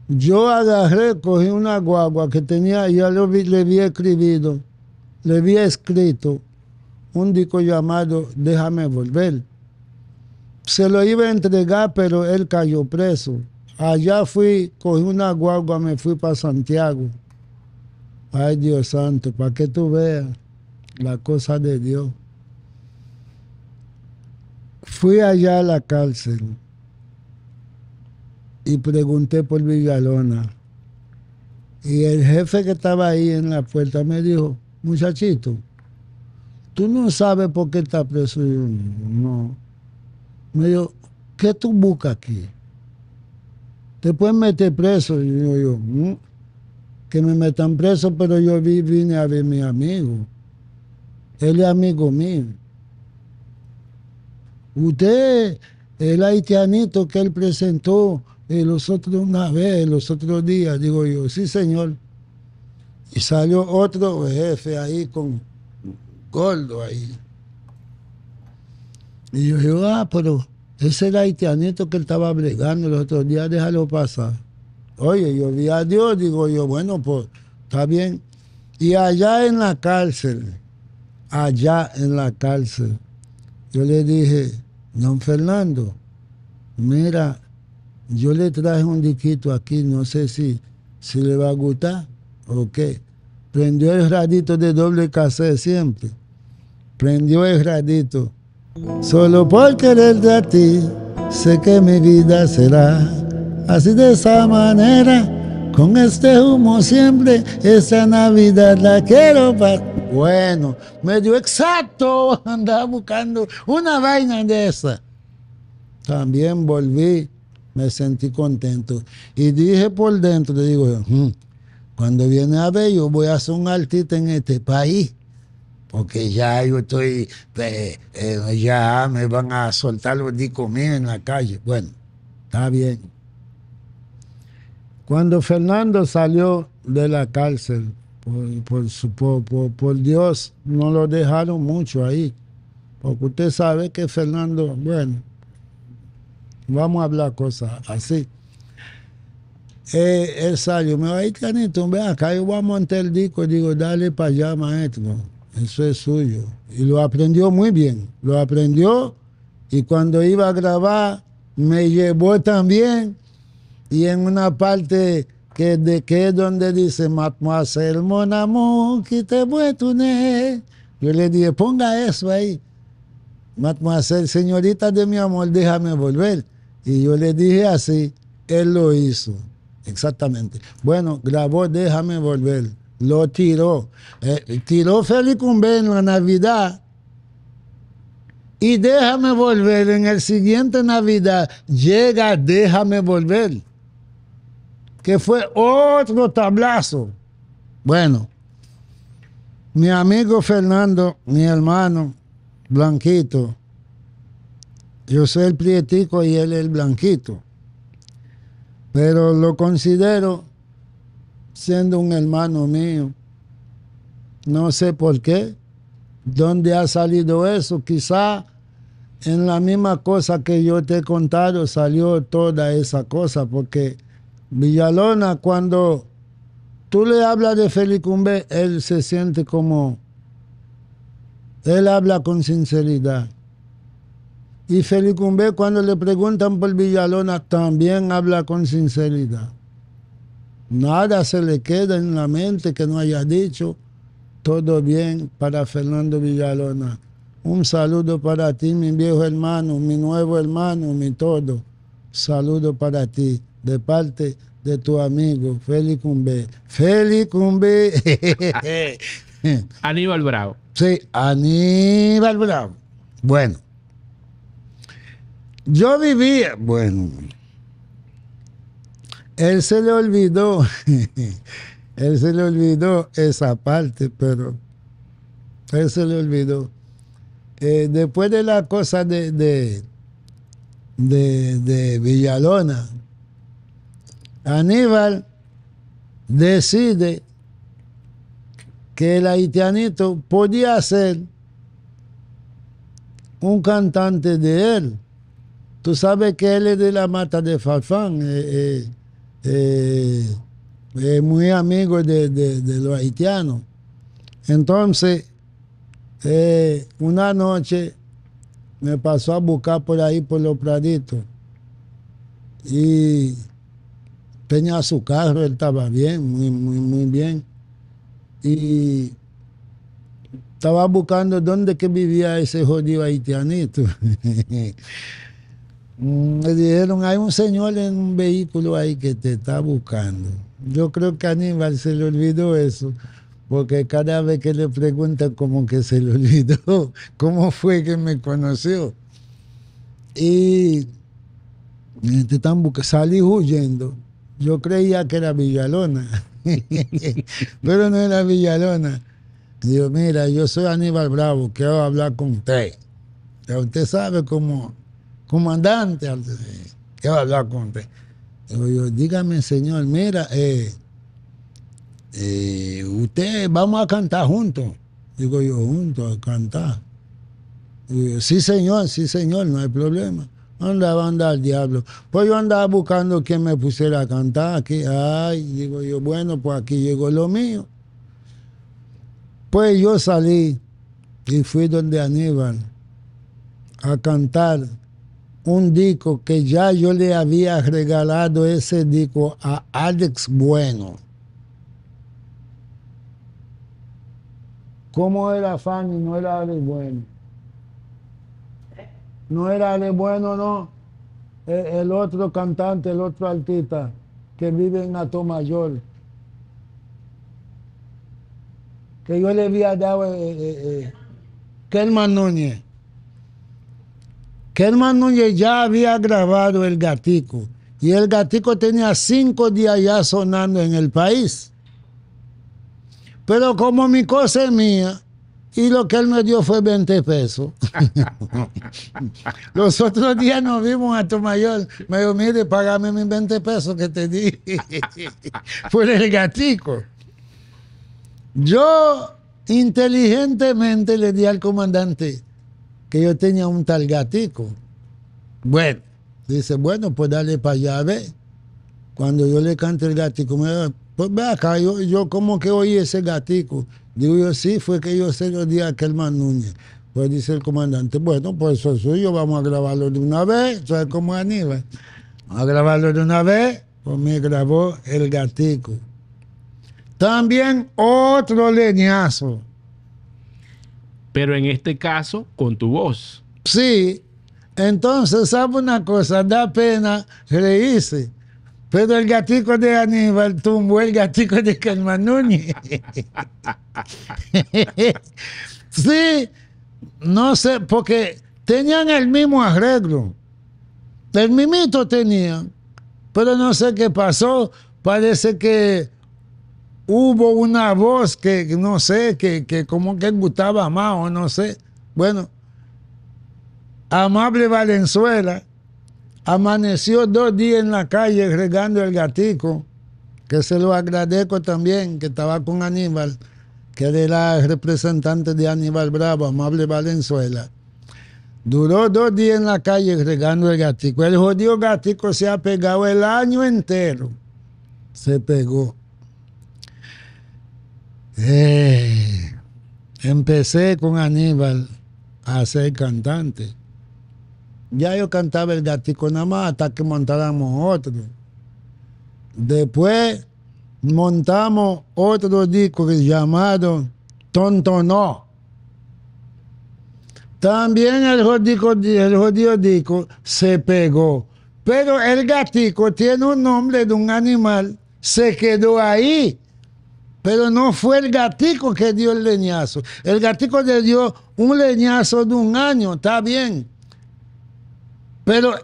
Yo agarré, cogí una guagua que tenía, ya vi, le había escribido, le había escrito un disco llamado Déjame volver. Se lo iba a entregar, pero él cayó preso. Allá fui, cogí una guagua, me fui para Santiago. Ay, Dios santo, para que tú veas la cosa de Dios. Fui allá a la cárcel y pregunté por Villalona. Y el jefe que estaba ahí en la puerta me dijo, muchachito, tú no sabes por qué está preso. no. Me dijo, ¿qué tú buscas aquí? Después pueden meter preso. digo yo, que me metan preso, pero yo vine a ver a mi amigo. Él es amigo mío. Usted, el haitianito que él presentó eh, los otros una vez, los otros días, digo yo, sí señor. Y salió otro jefe ahí con gordo ahí. Y yo digo, ah, pero ese era haitianito que él estaba bregando los otros días, déjalo pasar. Oye, yo vi a Dios, digo yo, bueno, pues está bien. Y allá en la cárcel, allá en la cárcel, yo le dije, don Fernando, mira, yo le traje un diquito aquí, no sé si, si le va a gustar o qué. Prendió el radito de doble cassette siempre. Prendió el radito Solo por querer de ti, sé que mi vida será así de esa manera. Con este humo siempre, esta Navidad la quiero para... Bueno, medio exacto, andaba buscando una vaina de esa. También volví, me sentí contento. Y dije por dentro, digo, cuando viene a ver, yo voy a ser un artista en este país porque ya yo estoy, eh, ya me van a soltar los discos míos en la calle. Bueno, está bien. Cuando Fernando salió de la cárcel, por, Dios, no lo dejaron mucho ahí. Porque usted sabe que Fernando, bueno, vamos a hablar cosas así. Eh, él salió, me va a ir, Canito, acá, yo voy a montar el disco. Digo, dale para allá, maestro eso es suyo. Y lo aprendió muy bien, lo aprendió y cuando iba a grabar me llevó también y en una parte que, de, que es donde dice Mademoiselle mon amour que te voy yo le dije ponga eso ahí Mademoiselle señorita de mi amor déjame volver y yo le dije así él lo hizo exactamente bueno grabó déjame volver lo tiró. Eh, tiró Felicumbe en la Navidad. Y déjame volver, en el siguiente Navidad llega déjame volver, que fue otro tablazo. Bueno, mi amigo Fernando, mi hermano Blanquito, yo soy el prietico y él el blanquito, pero lo considero siendo un hermano mío. No sé por qué. ¿Dónde ha salido eso? Quizá en la misma cosa que yo te he contado salió toda esa cosa, porque Villalona cuando tú le hablas de Felicumbe, él se siente como, él habla con sinceridad. Y Felicumbe cuando le preguntan por Villalona también habla con sinceridad. Nada se le queda en la mente que no haya dicho. Todo bien para Fernando Villalona. Un saludo para ti, mi viejo hermano, mi nuevo hermano, mi todo. Saludo para ti, de parte de tu amigo Félix Cumbe. Félix Cumbe. Aníbal Bravo. Sí, Aníbal Bravo. Bueno, yo vivía, bueno, él se le olvidó, él se le olvidó esa parte, pero él se le olvidó. Eh, después de la cosa de, de, Villalona, Aníbal decide que el haitianito podía ser un cantante de él. Tú sabes que él es de la mata de Falfán eh, eh, eh, muy amigo de, los haitianos. Entonces, eh, una noche me pasó a buscar por ahí, por los praditos. Y tenía su carro, él estaba bien, muy, muy, muy bien. Y estaba buscando dónde que vivía ese jodido haitianito. me mm, dijeron, hay un señor en un vehículo ahí que te está buscando. Yo creo que Aníbal se le olvidó eso, porque cada vez que le pregunta como que se le olvidó cómo fue que me conoció. Y eh, te están salí huyendo. Yo creía que era Villalona, pero no era Villalona. Digo, mira, yo soy Aníbal Bravo, quiero hablar con usted. Ya usted sabe cómo comandante, yo va a con yo, dígame, señor, mira, eh, eh, usted, vamos a cantar juntos. Digo yo, juntos, a cantar. Digo yo, sí, señor, sí, señor, no hay problema. Andaba, andaba al diablo. Pues yo andaba buscando quien me pusiera a cantar aquí. Ay, digo yo, bueno, pues aquí llegó lo mío. Pues yo salí y fui donde Aníbal a cantar un disco que ya yo le había regalado ese disco a Alex Bueno. ¿Cómo era Fanny? No era Alex Bueno. No era Alex Bueno, no. E, el, otro cantante, el otro artista que vive en Mayor. Que yo le había dado. Eh, eh, eh Núñez que Herman Núñez ya había grabado El Gatico y El Gatico tenía cinco días ya sonando en el país. Pero como mi cosa es mía, y lo que él me dio fue 20 pesos. Los otros días nos vimos a tu mayor. Me dijo, mire, pagame mis 20 pesos que te di. Por el gatico. Yo inteligentemente le di al comandante, yo tenía un tal gatico. Bueno, dice, bueno, pues dale para allá, ve. Cuando yo le canto el gatico, me pues ve acá, yo, yo como que oí ese gatico. Digo yo, sí, fue que yo se lo di a man Núñez. Pues dice el comandante, bueno, pues eso es suyo, vamos a grabarlo de una vez, ¿sabes como Aníbal? a grabarlo de una vez, pues me grabó el gatico. También otro leñazo pero en este caso con tu voz. Sí, entonces, ¿sabe una cosa? Da pena reírse. Pero el gatico de Aníbal tumbó el gatico de Núñez. sí, no sé, porque tenían el mismo arreglo. El mimito tenían. Pero no sé qué pasó. Parece que hubo una voz que, no sé, que, como que gustaba más o no sé. Bueno, Amable Valenzuela amaneció dos días en la calle regando el gatico, que se lo agradezco también, que estaba con Aníbal, que era el representante de Aníbal Bravo, Amable Valenzuela. Duró dos días en la calle regando el gatico. El jodido gatico se ha pegado el año entero. Se pegó. Eh, empecé con Aníbal a ser cantante. Ya yo cantaba el gatico nada más hasta que montáramos otro. Después montamos otro disco llamado Tonto No También el el jodido disco se pegó. Pero el gatico tiene un nombre de un animal, se quedó ahí pero no fue el gatico que dio el leñazo. El gatico le dio un leñazo de un año, está bien. Pero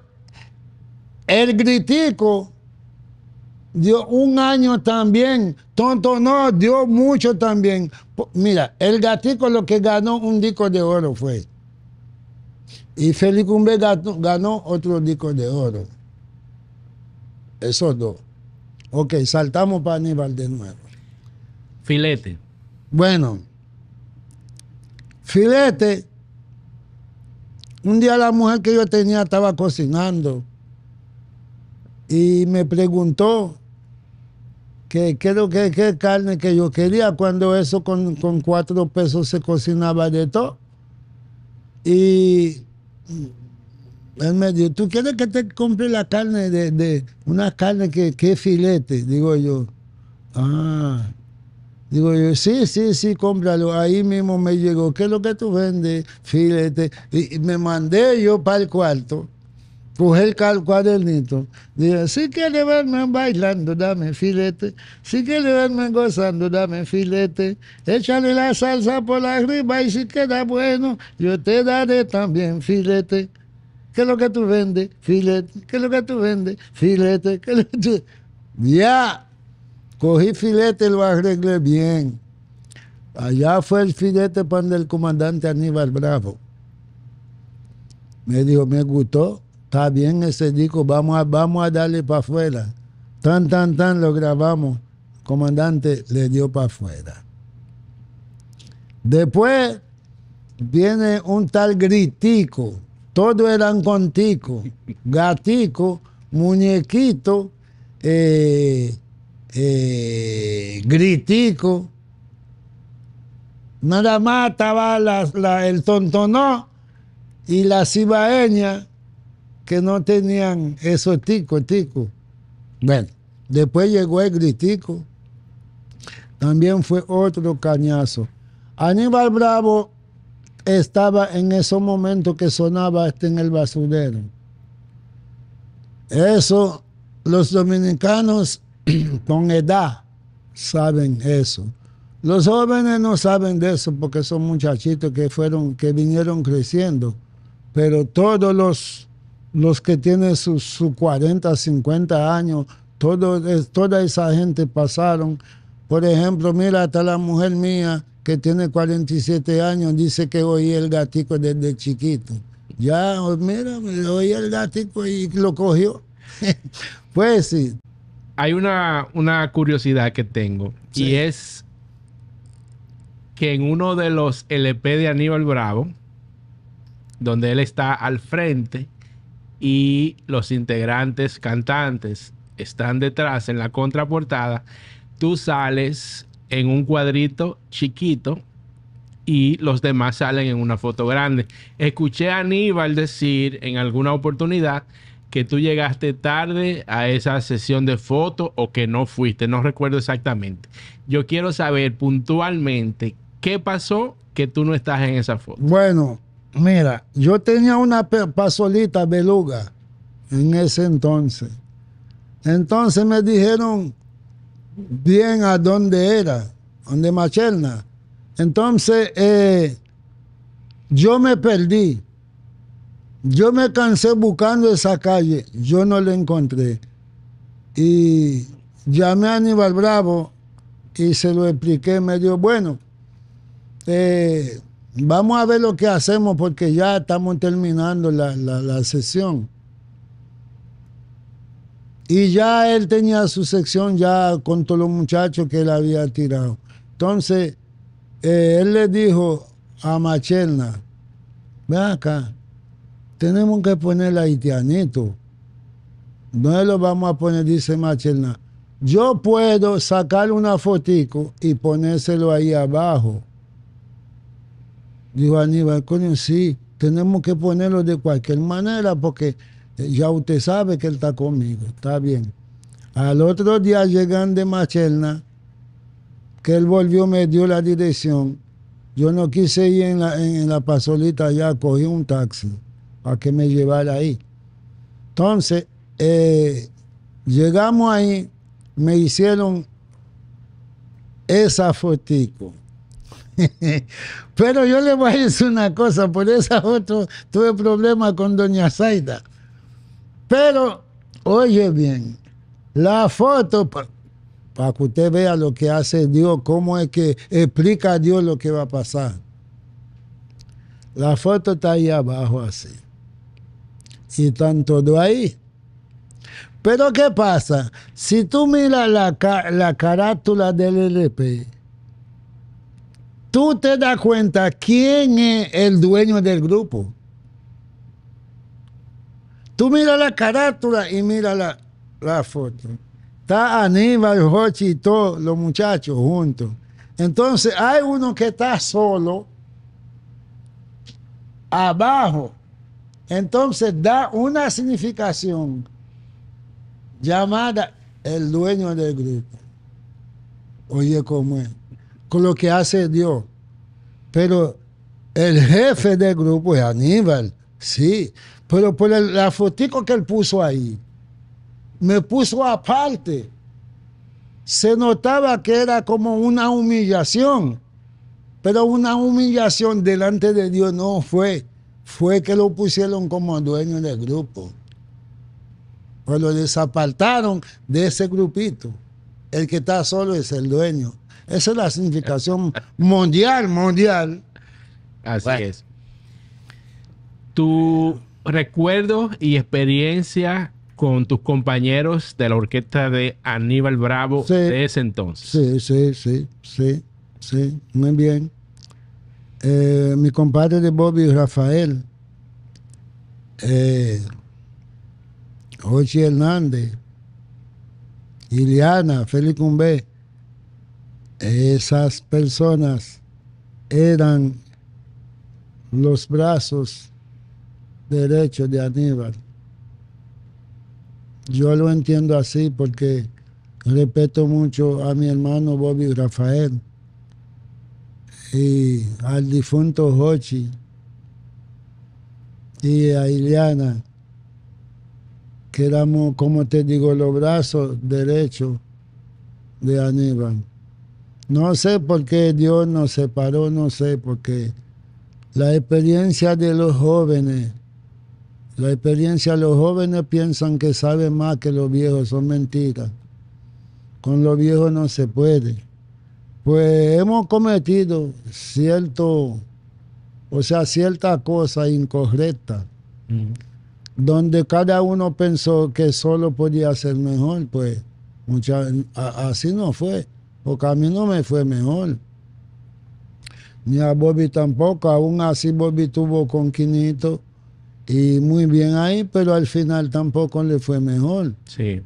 el gritico dio un año también. Tonto no, dio mucho también. Mira, el gatico lo que ganó un disco de oro fue. Y Félix Cumbe ganó otro disco de oro. Esos dos. Ok, saltamos para Aníbal de nuevo. Filete. Bueno, filete, un día la mujer que yo tenía estaba cocinando y me preguntó que qué que, carne que yo quería cuando eso con, cuatro pesos se cocinaba de todo. Y él me dijo, ¿tú quieres que te compre la carne de, una carne que, filete? Digo yo, ah, Digo yo, sí, sí, sí, cómpralo. Ahí mismo me llegó, ¿qué es lo que tú vendes? Filete. Y, me mandé yo para el cuarto, cogí el cuadernito. Dije, si quieres verme bailando, dame filete. Si quieres verme gozando, dame filete. Échale la salsa por la arriba y si queda bueno, yo te daré también filete. ¿Qué es lo que tú vendes? Filete. ¿Qué es lo que tú vendes? Filete. ¿Qué Ya. Cogí filete y lo arreglé bien. Allá fue el filete para del comandante Aníbal Bravo. Me dijo, me gustó, está bien ese disco, vamos a, vamos a darle para afuera. Tan, tan, tan, lo grabamos. comandante le dio para afuera. Después viene un tal gritico, todos eran contico, gatico, muñequito, eh, eh, gritico, nada más estaba el Tontonó y la Cibaeña, que no tenían esos tico ticos. Bueno, después llegó el Gritico, también fue otro cañazo. Aníbal Bravo estaba en esos momentos que sonaba este en el basurero. Eso, los dominicanos con edad saben eso. Los jóvenes no saben de eso porque son muchachitos que fueron, que vinieron creciendo, pero todos los, los que tienen sus 40, 50 años, todo, toda esa gente pasaron. Por ejemplo, mira, hasta la mujer mía que tiene 47 años dice que oí el gatico desde chiquito. Ya, mira, oí el gatico y lo cogió. pues sí, hay una, una curiosidad que tengo y es que en uno de los LP de Aníbal Bravo, donde él está al frente y los integrantes cantantes están detrás en la contraportada, tú sales en un cuadrito chiquito y los demás salen en una foto grande. Escuché a Aníbal decir en alguna oportunidad que tú llegaste tarde a esa sesión de fotos o que no fuiste, no recuerdo exactamente. Yo quiero saber puntualmente qué pasó que tú no estás en esa foto. Bueno, mira, yo tenía una pasolita beluga en ese entonces. Entonces me dijeron bien a dónde era, donde Macherna. Entonces eh, yo me perdí yo me cansé buscando esa calle, yo no la encontré. Y llamé a Aníbal Bravo y se lo expliqué. Me dijo, bueno, eh, vamos a ver lo que hacemos porque ya estamos terminando la, sesión. Y ya él tenía su sección ya con todos los muchachos que él había tirado. Entonces, eh, él le dijo a Machelna, ven acá, tenemos que poner haitianito. No lo vamos a poner, dice Machelna. Yo puedo sacar una fotico y ponérselo ahí abajo. Dijo Aníbal, coño, sí, tenemos que ponerlo de cualquier manera porque eh, ya usted sabe que él está conmigo, está bien. Al otro día llegan de Machelna, que él volvió, me dio la dirección. Yo no quise ir en la, en la pasolita, ya cogí un taxi para que me llevara ahí. Entonces, eh, llegamos ahí, me hicieron esa fotico. Pero yo le voy a decir una cosa, por esa foto tuve problemas con doña Zaida. Pero, oye bien, la foto, para que usted vea lo que hace Dios, cómo es que explica a Dios lo que va a pasar. La foto está ahí abajo así si están todos ahí. Pero ¿qué pasa? Si tú miras la, carátula del LP, tú te das cuenta quién es el dueño del grupo. Tú miras la carátula y mira la, la foto. Está Aníbal, Jochi y todos los muchachos juntos. Entonces hay uno que está solo abajo entonces da una significación llamada el dueño del grupo. Oye, ¿cómo es? Con lo que hace Dios. Pero el jefe del grupo es Aníbal, sí. Pero por la fotico que él puso ahí, me puso aparte. Se notaba que era como una humillación, pero una humillación delante de Dios no fue fue que lo pusieron como dueño del grupo. O pues lo desapartaron de ese grupito. El que está solo es el dueño. Esa es la significación mundial, mundial. Así es. Tu recuerdo y experiencia con tus compañeros de la orquesta de Aníbal Bravo de ese entonces. Sí, sí, sí, sí, sí, muy bien. Eh, mi compadre de Bobby, Rafael, eh, Hernández, Iliana, Félix Cumbé, esas personas eran los brazos derechos de Aníbal. Yo lo entiendo así porque respeto mucho a mi hermano Bobby Rafael y al difunto Hochi y a Ileana, que éramos, como te digo, los brazos derechos de Aníbal. No sé por qué Dios nos separó, no sé, por qué la experiencia de los jóvenes, la experiencia de los jóvenes piensan que saben más que los viejos, son mentiras. Con los viejos no se puede pues hemos cometido cierto, o sea, cierta cosa incorrecta, donde cada uno pensó que solo podía ser mejor, pues muchas, así no fue, porque a mí no me fue mejor. Ni a Bobby tampoco, aún así Bobby tuvo con Quinito y muy bien ahí, pero al final tampoco le fue mejor. Sí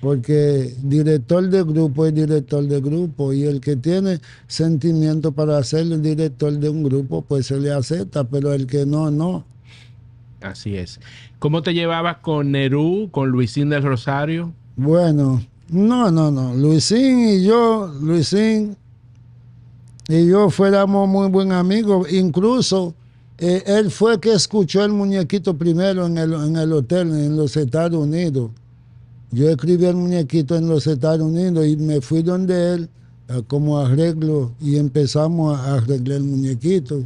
porque director de grupo es director de grupo y el que tiene sentimiento para ser el director de un grupo, pues se le acepta, pero el que no, no. Así es. ¿Cómo te llevabas con Nerú, con Luisín del Rosario? Bueno, no, no, no. Luisín y yo, Luisín y yo fuéramos muy buen amigos. Incluso eh, él fue que escuchó el muñequito primero en el, en el hotel en los Estados Unidos. Yo escribí el muñequito en los Estados Unidos y me fui donde él como arreglo y empezamos a arreglar el muñequito.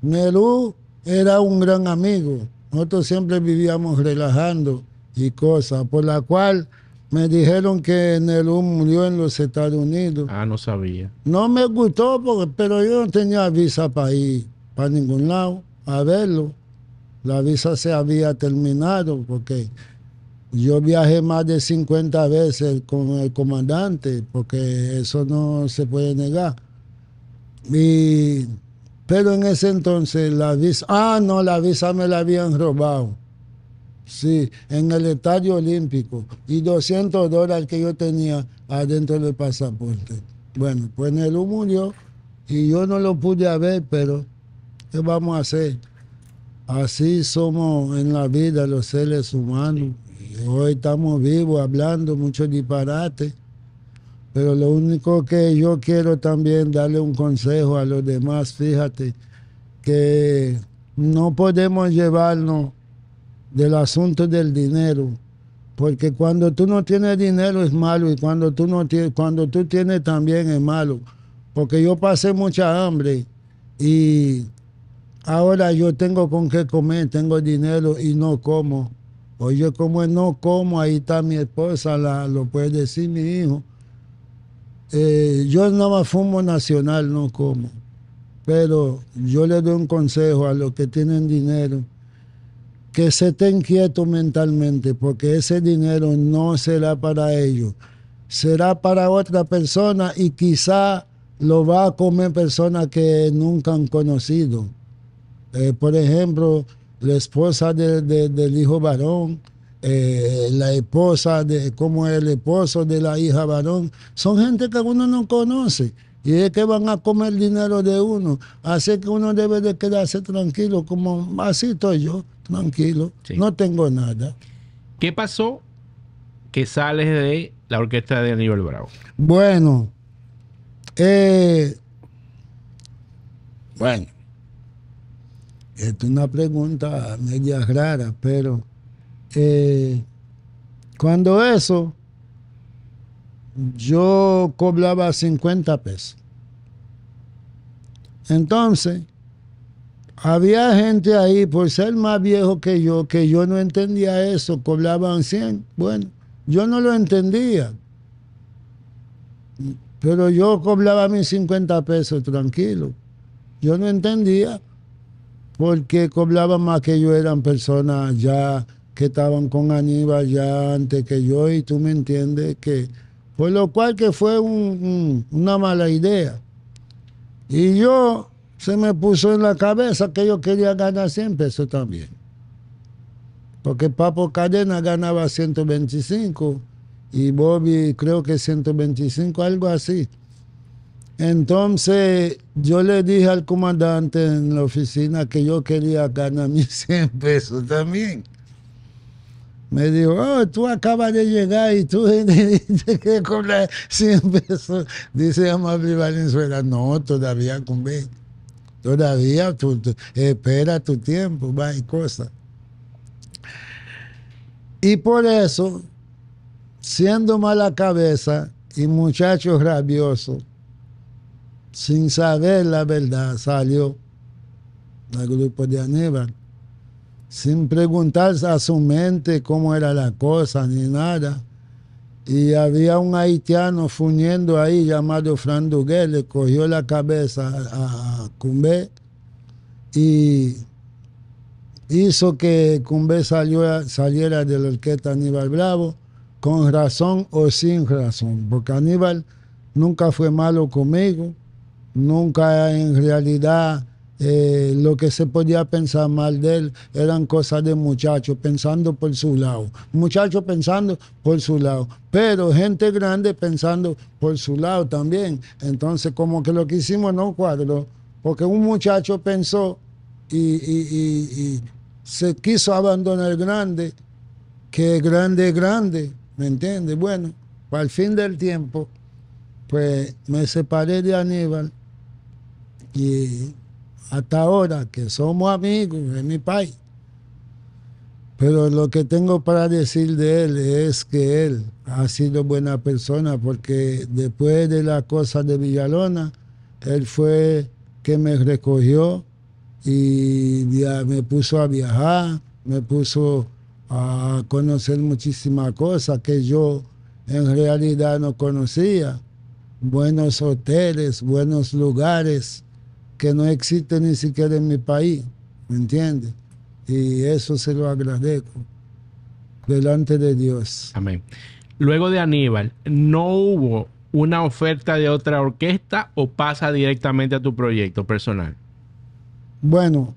Nerú era un gran amigo. Nosotros siempre vivíamos relajando y cosas, por la cual me dijeron que Nerú murió en los Estados Unidos. Ah, no sabía. No me gustó, porque, pero yo no tenía visa para ir para ningún lado a verlo. La visa se había terminado porque yo viajé más de 50 veces con el comandante, porque eso no se puede negar. pero en ese entonces la visa, ah, no, la visa me la habían robado. Sí, en el Estadio Olímpico. Y 200 dólares que yo tenía adentro del pasaporte. Bueno, pues Nelu murió y yo no lo pude ver, pero ¿qué vamos a hacer? Así somos en la vida los seres humanos. Hoy estamos vivos hablando muchos disparates pero lo único que yo quiero también darle un consejo a los demás, fíjate, que no podemos llevarnos del asunto del dinero, porque cuando tú no tienes dinero es malo y cuando tú, no tienes, cuando tú tienes también es malo, porque yo pasé mucha hambre y ahora yo tengo con qué comer, tengo dinero y no como Oye, como no como, ahí está mi esposa, la, lo puede decir mi hijo. Eh, yo no fumo nacional, no como. Pero yo le doy un consejo a los que tienen dinero, que se estén quietos mentalmente, porque ese dinero no será para ellos, será para otra persona y quizá lo va a comer personas que nunca han conocido. Eh, por ejemplo, la esposa del hijo varón, eh, la esposa de, como el esposo de la hija varón, son gente que uno no conoce y es que van a comer dinero de uno. Así que uno debe de quedarse tranquilo, como así estoy yo, tranquilo, no tengo nada. ¿Qué pasó que sales de la orquesta de Aníbal Bravo? Bueno, eh, bueno esta es una pregunta media rara, pero eh, cuando eso, yo cobraba 50 pesos. Entonces, había gente ahí, por ser más viejo que yo, que yo no entendía eso, cobraban 100. Bueno, yo no lo entendía. Pero yo cobraba mis 50 pesos tranquilo. Yo no entendía porque coblaban más que yo, eran personas ya que estaban con Aníbal ya antes que yo, y tú me entiendes que, por lo cual que fue una mala idea. Y yo se me puso en la cabeza que yo quería ganar 100 pesos también. Porque Papo Cadena ganaba 125 y Bobby creo que 125, algo así. Entonces yo le dije al comandante en la oficina que yo quería ganar mis 100 pesos también. Me dijo, oh, tú acabas de llegar y tú te que cobrar 100 pesos. Dice Amable Valenzuela, no, todavía con Todavía espera tu tiempo, va y cosas. Y por eso, siendo mala cabeza y muchachos rabiosos, sin saber la verdad, salió al grupo de Aníbal, sin preguntar a su mente cómo era la cosa ni nada. Y había un haitiano funiendo ahí llamado Fran Dugué, le cogió la cabeza a, Cumbé y hizo que Cumbé saliera de la orquesta Aníbal Bravo, con razón o sin razón, porque Aníbal nunca fue malo conmigo, nunca en realidad eh, lo que se podía pensar mal de él eran cosas de muchachos pensando por su lado, muchachos pensando por su lado, pero gente grande pensando por su lado también. Entonces como que lo que hicimos no cuadró, porque un muchacho pensó y, se quiso abandonar grande, que grande grande, ¿me entiendes? Bueno, al fin del tiempo, pues me separé de Aníbal y hasta ahora que somos amigos, de mi país. Pero lo que tengo para decir de él es que él ha sido buena persona porque después de la cosa de Villalona, él fue que me recogió y me puso a viajar, me puso a conocer muchísimas cosas que yo en realidad no conocía. Buenos hoteles, buenos lugares, que no existe ni siquiera en mi país, ¿me entiendes? Y eso se lo agradezco delante de Dios. Amén. Luego de Aníbal, ¿no hubo una oferta de otra orquesta o pasa directamente a tu proyecto personal? Bueno,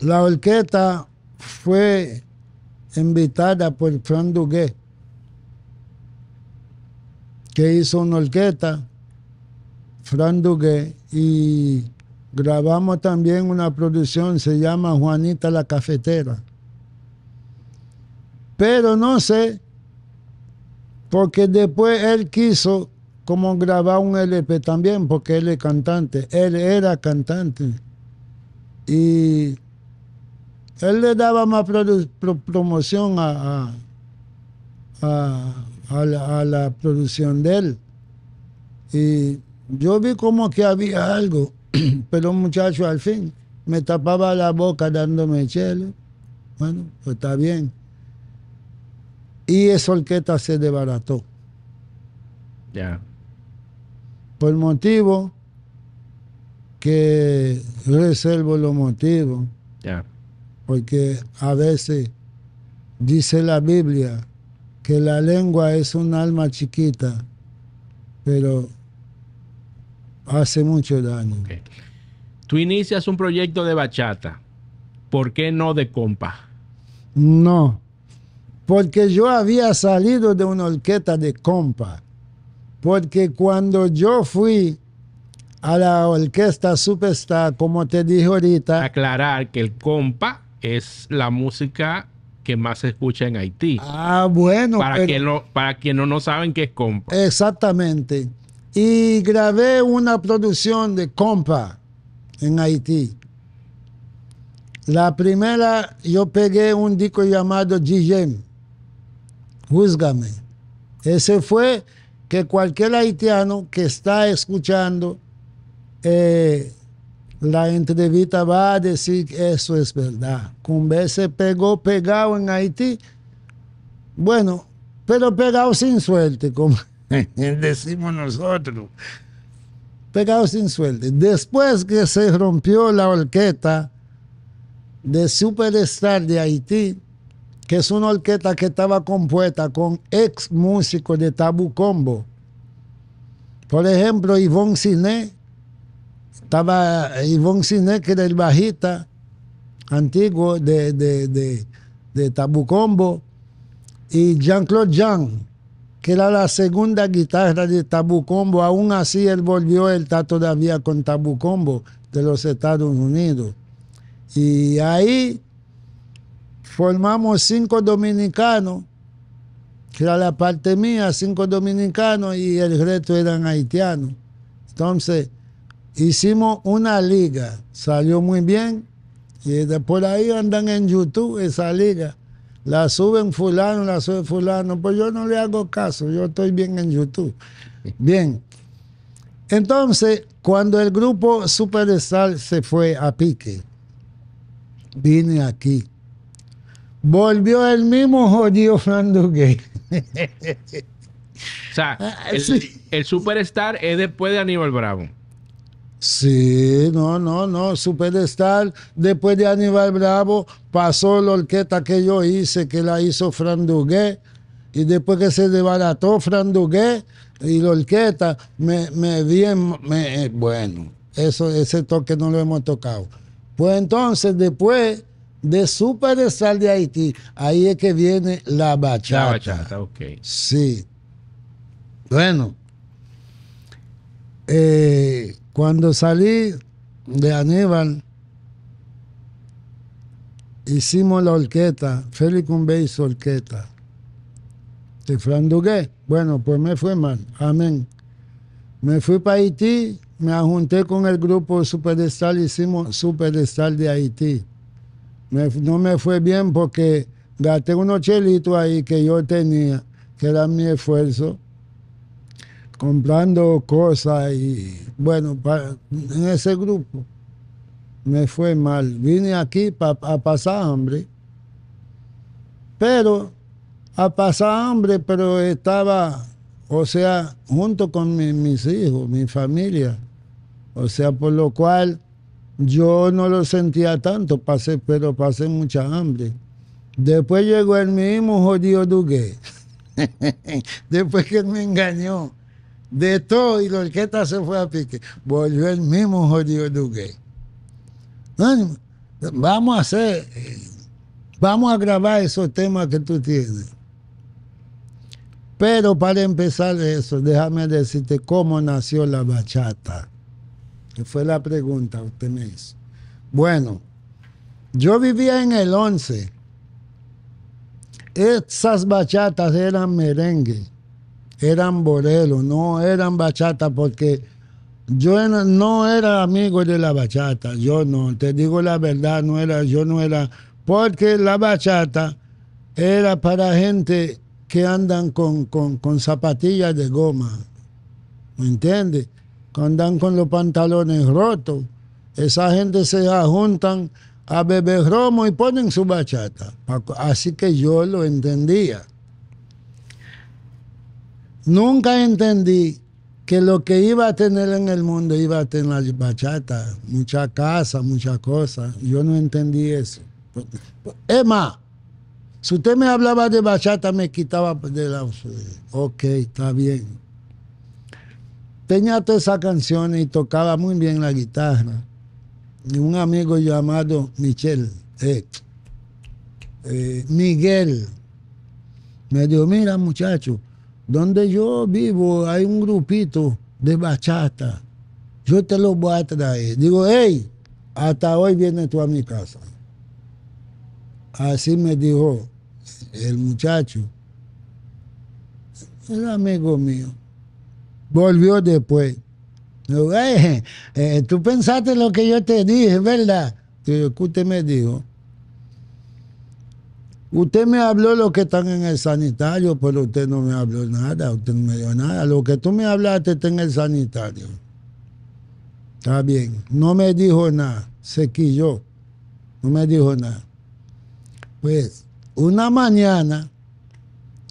la orquesta fue invitada por Fran que hizo una orquesta, Fran y Grabamos también una producción, se llama Juanita la Cafetera. Pero no sé, porque después él quiso como grabar un LP también, porque él es cantante, él era cantante. Y él le daba más promoción a, a la producción de él. Y yo vi como que había algo. pero un muchacho al fin me tapaba la boca dándome chelo. Bueno, pues está bien. Y esa orquesta se desbarató. Ya. Por motivo que reservo los motivos. Ya. Porque a veces dice la Biblia que la lengua es un alma chiquita, pero Hace mucho daño. Tú inicias un proyecto de bachata. ¿Por qué no de compa? No, porque yo había salido de una orquesta de compa. Porque cuando yo fui a la orquesta Superstar, como te dije ahorita. Aclarar que el compa es la música que más se escucha en Haití. Ah, bueno. Para, para quienes no, no saben qué es compa. Exactamente y grabé una producción de compa en Haití. La primera, yo pegué un disco llamado GM, Júzgame. Ese fue que cualquier haitiano que está escuchando eh, la entrevista va a decir que eso es verdad. Cumbé se pegó pegado en Haití. Bueno, pero pegado sin suerte, como decimos nosotros. Pecado sin suerte. Después que se rompió la orquesta de Superstar de Haití, que es una orquesta que estaba compuesta con ex músicos de Tabu Combo. Por ejemplo, Yvonne Siné estaba Yvonne Siné que era el bajista antiguo de, de, de Tabu Combo, y Jean-Claude Jean, que era la segunda guitarra de Combo Aún así, él volvió, él está todavía con Combo de los Estados Unidos. Y ahí formamos cinco dominicanos, que era la parte mía, cinco dominicanos y el resto eran haitianos. Entonces, hicimos una liga, salió muy bien y de por ahí andan en YouTube esa liga la suben fulano, la suben fulano, pues yo no le hago caso, yo estoy bien en YouTube. Bien. Entonces, cuando el grupo Superstar se fue a pique, vine aquí. Volvió el mismo jodido Fernando Gay. o sea, ah, el Superstar es después de Aníbal Bravo. Sí, no, no, no, Superstar, después de Aníbal Bravo, pasó la orquesta que yo hice, que la hizo Fran y después que se desbarató Fran y la orquesta, me, me bien, eh, bueno, eso, ese toque no lo hemos tocado. Pues entonces, después de su de Haití, ahí es que viene la bachata. La bachata, ok. Sí. Bueno. Eh, cuando salí de Aníbal, hicimos la orquesta, Félix Orqueta. Orquesta. Te frandugué. Bueno, pues me fue mal. Amén. Me fui para Haití, me junté con el grupo Superstar, hicimos Superstar de Haití. no me fue bien porque gasté unos chelitos ahí que yo tenía, que era mi esfuerzo comprando cosas y bueno, en ese grupo me fue mal. Vine aquí pa, a pasar hambre, pero a pasar hambre, pero estaba, o sea, junto con mis hijos, mi familia. O sea, por lo cual yo no lo sentía tanto, pasé, pero pasé mucha hambre. Después llegó el mismo jodido Duque. Después que me engañó de todo y la orquesta se fue a pique. Volvió el mismo Jodido Duque. vamos a hacer, eh, vamos a grabar esos temas que tú tienes. Pero para empezar eso, déjame decirte cómo nació la bachata. Que fue la pregunta que usted me hizo. Bueno, yo vivía en el 11. Esas bachatas eran merengue eran boleros, no eran bachata, porque yo no era amigo de la bachata, yo no, te digo la verdad, no era, yo no era, porque la bachata era para gente que andan con, con, con zapatillas de goma, ¿me entiendes? Que andan con los pantalones rotos. Esa gente se juntan a beber romo y ponen su bachata. Así que yo lo entendía. Nunca entendí que lo que iba a tener en el mundo iba a tener la bachata, mucha casa, muchas cosas. Yo no entendí eso. Emma, si usted me hablaba de bachata, me quitaba de la... Ok, está bien. Tenía esa canción y tocaba muy bien la guitarra. Y un amigo llamado Michel, eh, eh, Miguel, me dijo, mira muchacho, donde yo vivo hay un grupito de bachata. Yo te lo voy a traer. Digo, hey, hasta hoy vienes tú a mi casa. Así me dijo el muchacho. El amigo mío. Volvió después. Digo, hey, eh, tú pensaste lo que yo te dije, ¿verdad? Digo, usted me dijo? Usted me habló lo que están en el sanitario, pero usted no me habló nada, usted no me dio nada. Lo que tú me hablaste está en el sanitario. Está bien. No me dijo nada, se quilló. No me dijo nada. Pues una mañana,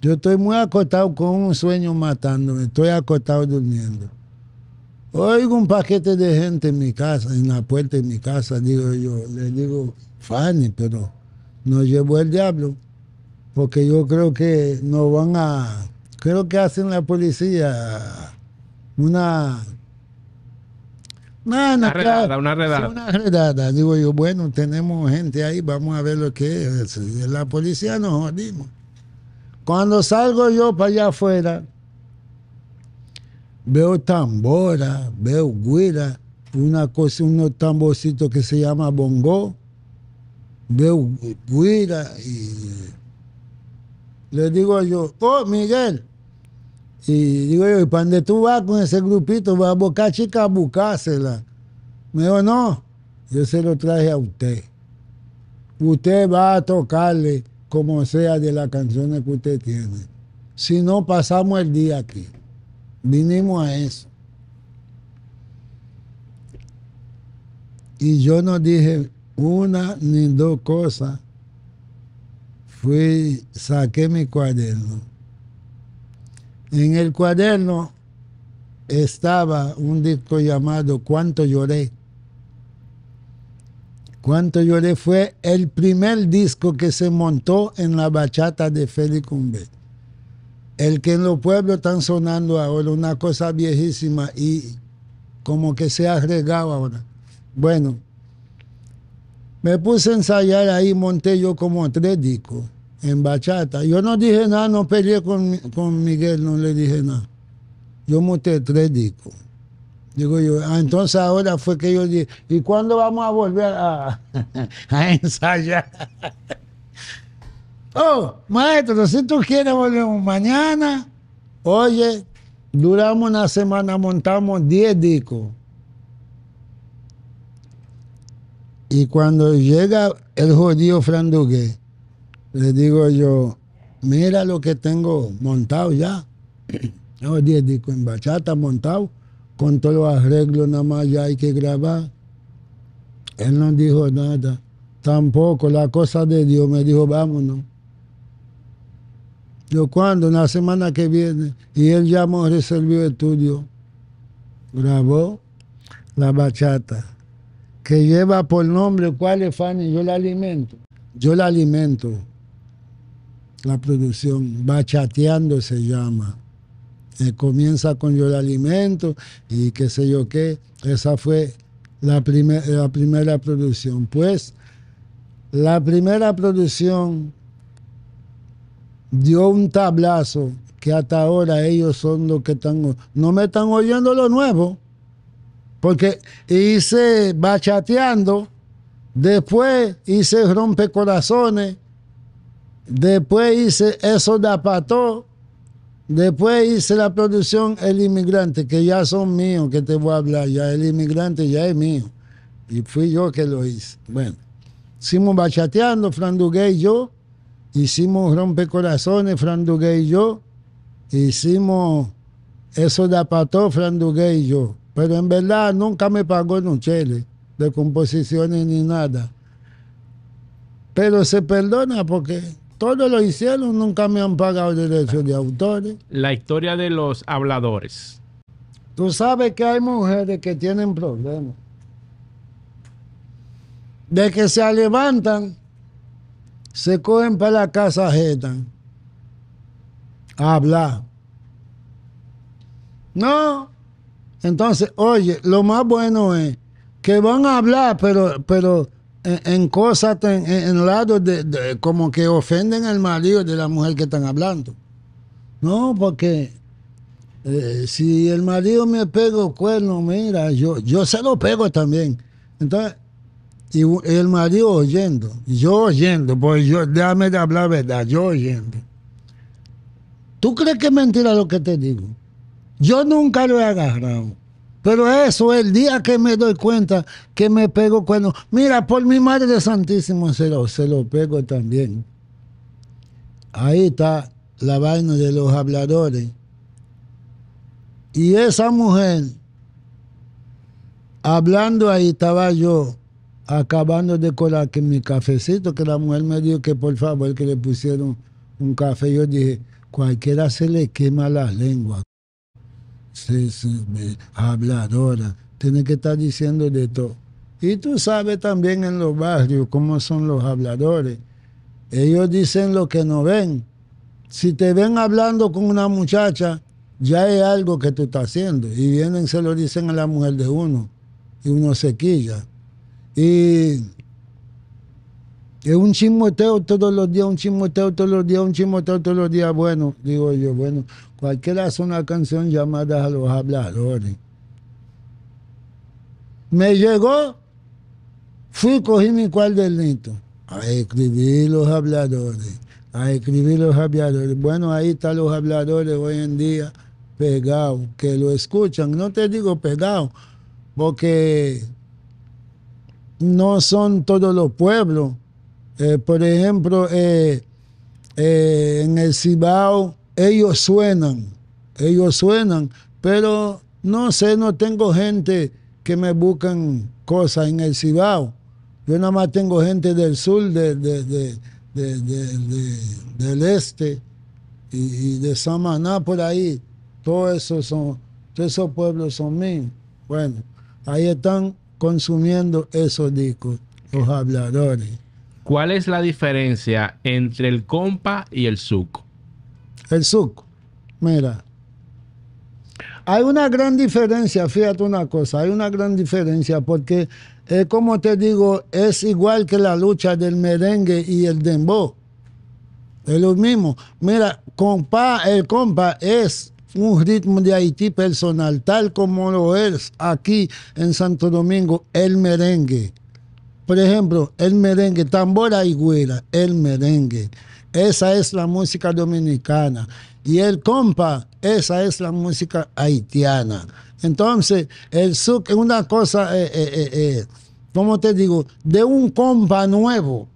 yo estoy muy acostado con un sueño matándome, estoy acostado durmiendo. Oigo un paquete de gente en mi casa, en la puerta de mi casa, digo yo, le digo, Fanny, pero nos llevó el diablo, porque yo creo que nos van a, creo que hacen la policía una... Una, redada, una redada. Digo yo, bueno, tenemos gente ahí, vamos a ver lo que es. La policía nos jodimos. Cuando salgo yo para allá afuera, veo tambora, veo guira, una cosa, unos tambocitos que se llama bongo, veo y le digo yo, oh Miguel, y digo yo, ¿y para dónde tú vas con ese grupito? ¿Vas a buscar chica a buscársela? Me dijo, no, yo se lo traje a usted. Usted va a tocarle como sea de las canciones que usted tiene. Si no, pasamos el día aquí. Vinimos a eso. Y yo no dije una ni dos cosas. Fui, saqué mi cuaderno. En el cuaderno estaba un disco llamado Cuánto lloré. Cuánto lloré fue el primer disco que se montó en la bachata de Félix Humbert El que en los pueblos están sonando ahora, una cosa viejísima y como que se ha agregado ahora. Bueno, me puse a ensayar ahí, monté yo como tres discos en bachata. Yo no dije nada, no peleé con, Miguel, no le dije nada. Yo monté tres discos. Digo yo, ah, entonces ahora fue que yo dije, ¿y cuándo vamos a volver a, ensayar? oh, maestro, si tú quieres volvemos mañana. Oye, duramos una semana, montamos diez discos. Y cuando llega el Fran Frandugué, le digo yo, mira lo que tengo montado ya. Hoy día en bachata montado, con todos los arreglos nada más ya hay que grabar. Él no dijo nada, tampoco, la cosa de Dios me dijo, vámonos. Yo cuando, Una semana que viene, y él ya me resolvió estudio, grabó la bachata que lleva por nombre cuál es Fanny, yo la alimento. Yo la alimento. La producción, bachateando se llama. Eh, comienza con yo la alimento y qué sé yo qué. Esa fue la, la primera producción. Pues la primera producción dio un tablazo que hasta ahora ellos son los que están... No me están oyendo lo nuevo. Porque hice bachateando, después hice rompecorazones, después hice eso de apató, después hice la producción El Inmigrante, que ya son míos, que te voy a hablar, ya El Inmigrante ya es mío. Y fui yo que lo hice. Bueno, hicimos bachateando, Frandugué y yo, hicimos rompecorazones, Frandugué y yo, hicimos eso de apató, Frandugué y yo pero en verdad nunca me pagó Nochele, de composiciones ni nada. Pero se perdona porque todos lo hicieron, nunca me han pagado derechos de autores. La historia de los habladores. Tú sabes que hay mujeres que tienen problemas. De que se levantan, se cogen para la casa ajena a hablar. No, entonces, oye, lo más bueno es que van a hablar, pero, pero eh, en, cosas, en, lados de, como que ofenden al marido de la mujer que están hablando. No, porque eh, si el marido me pega el cuerno, mira, yo, yo se lo pego también. Entonces, y el marido oyendo, yo oyendo, pues yo, déjame de hablar verdad, yo oyendo. ¿Tú crees que es mentira lo que te digo? Yo nunca lo he agarrado. Pero eso, el día que me doy cuenta que me pego cuando... Mira, por mi Madre de se lo, se lo pego también. Ahí está la vaina de los habladores. Y esa mujer, hablando ahí, estaba yo acabando de colar que mi cafecito, que la mujer me dijo que por favor que le pusieron un café. Yo dije, cualquiera se le quema la lengua sí, sí, habladora, tiene que estar diciendo de todo. Y tú sabes también en los barrios cómo son los habladores. Ellos dicen lo que no ven. Si te ven hablando con una muchacha, ya es algo que tú estás haciendo. Y vienen, se lo dicen a la mujer de uno. Y uno se quilla. Y es un chismoteo todos los días, un chismoteo todos los días, un chismoteo todos los días. Bueno, digo yo, bueno, Cualquiera hace una canción llamada a los habladores. Me llegó, fui, cogí mi cuadernito a escribir los habladores, a escribir los habladores. Bueno, ahí están los habladores hoy en día pegados, que lo escuchan. No te digo pegados, porque no son todos los pueblos. Eh, por ejemplo, eh, eh, en el Cibao ellos suenan, ellos suenan, pero no sé, no tengo gente que me buscan cosas en el Cibao. Yo nada más tengo gente del sur, de, del este y, de Samaná por ahí. Todos esos son, todos esos pueblos son míos. Bueno, ahí están consumiendo esos discos, los habladores. ¿Cuál es la diferencia entre el compa y el suco? el suco. Mira. Hay una gran diferencia, fíjate una cosa, hay una gran diferencia porque eh, como te digo, es igual que la lucha del merengue y el dembow. Es lo mismo. Mira, compa, el compa es un ritmo de Haití personal, tal como lo es aquí en Santo Domingo, el merengue. Por ejemplo, el merengue, tambora y güera, el merengue esa es la música dominicana. Y el compa, esa es la música haitiana. Entonces, el suk es una cosa, eh, eh, eh, eh, ¿cómo te digo? De un compa nuevo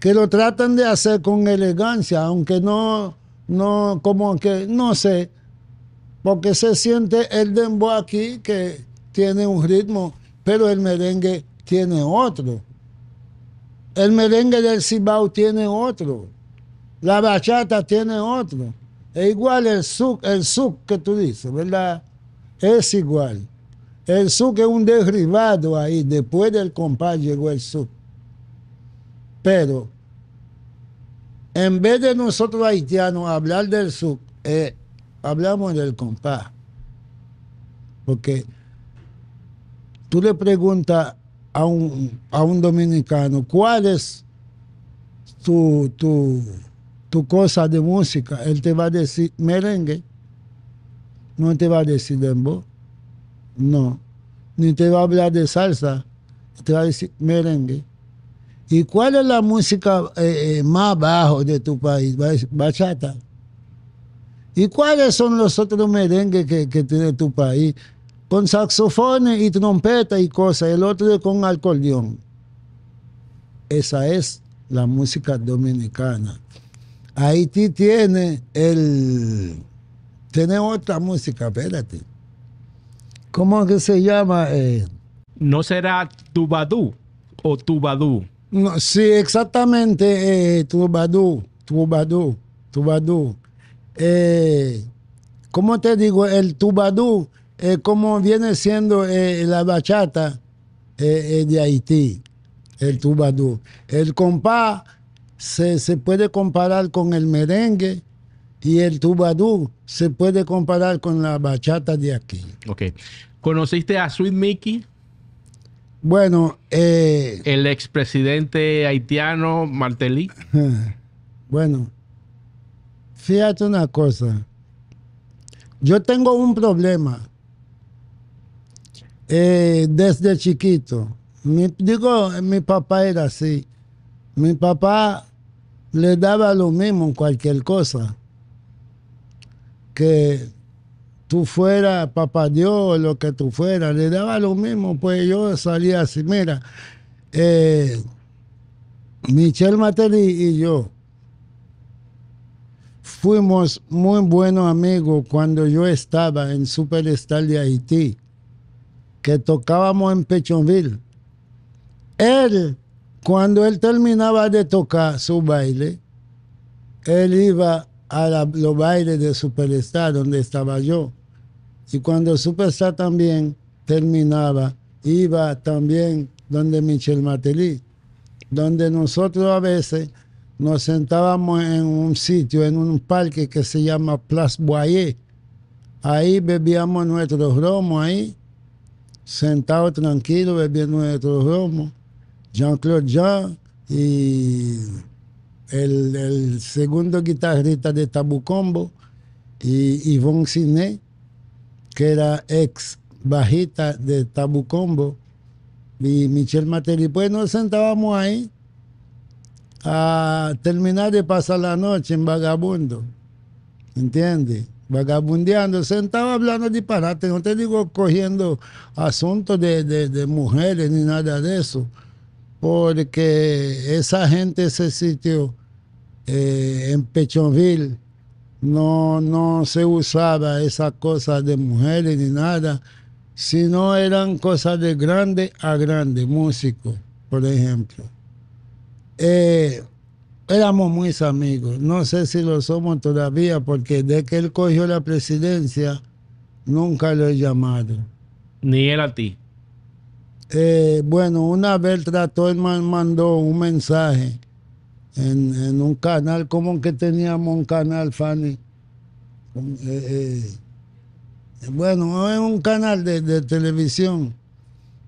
que lo tratan de hacer con elegancia, aunque no, no, como que, no sé, porque se siente el dembow aquí que tiene un ritmo, pero el merengue tiene otro. El merengue del Cibao tiene otro. La bachata tiene otro. Es igual el suc, el que tú dices, ¿verdad? Es igual. El suc es un derribado ahí. Después del compás llegó el suc. Pero en vez de nosotros haitianos hablar del suc, eh, hablamos del compás. Porque tú le preguntas a un, a un dominicano, ¿cuál es tu, tu, tu cosa de música? Él te va a decir merengue, no te va a decir dembo, no, ni te va a hablar de salsa, te va a decir merengue. ¿Y cuál es la música eh, eh, más bajo de tu país? Bachata. ¿Y cuáles son los otros merengues que, que tiene tu país? con saxofones y trompeta y cosas, el otro con acordeón. Esa es la música dominicana. Haití tiene el... Tiene otra música, espérate. ¿Cómo que se llama? Eh? ¿No será tubadú o tubadú? No, sí, exactamente, eh, tubadú, tubadú, tubadú. Eh, ¿Cómo te digo? El tubadú eh, como viene siendo eh, la bachata eh, de Haití, el tubadú. El compás se, se, puede comparar con el merengue y el tubadú se puede comparar con la bachata de aquí. Ok. ¿Conociste a Sweet Mickey? Bueno, el expresidente haitiano Martelly. Bueno, fíjate una cosa. Yo tengo un problema eh, desde chiquito. digo, mi papá era así. Mi papá le daba lo mismo en cualquier cosa. Que tú fueras papá Dios, lo que tú fueras, le daba lo mismo. Pues yo salía así, mira, eh, Michel Materi y yo fuimos muy buenos amigos cuando yo estaba en Superstar de Haití que tocábamos en Pechonville. Él, cuando él terminaba de tocar su baile, él iba a los bailes de Superstar, donde estaba yo. Y cuando Superstar también terminaba, iba también donde Michel Matelí, donde nosotros a veces nos sentábamos en un sitio, en un parque que se llama Place Boyer. Ahí bebíamos nuestro romo, ahí sentado tranquilo bebiendo nuestro romo, Jean-Claude Jean y el, segundo guitarrista de Tabucombo y Yvonne Siné, que era ex bajista de Tabucombo y Michel Materi. Pues nos sentábamos ahí a terminar de pasar la noche en Vagabundo, ¿entiendes? vagabundeando, sentado hablando disparate, no te digo cogiendo asuntos de, de, mujeres ni nada de eso, porque esa gente, ese sitio eh, en Pechonville, no, no se usaba esa cosa de mujeres ni nada, sino eran cosas de grande a grande, músicos, por ejemplo. Eh, éramos muy amigos. No sé si lo somos todavía, porque desde que él cogió la presidencia, nunca lo he llamado. Ni él a ti. Eh, bueno, una vez trató, él mandó un mensaje en, un canal, como que teníamos un canal, Fanny. Eh, eh, bueno, es un canal de, de televisión.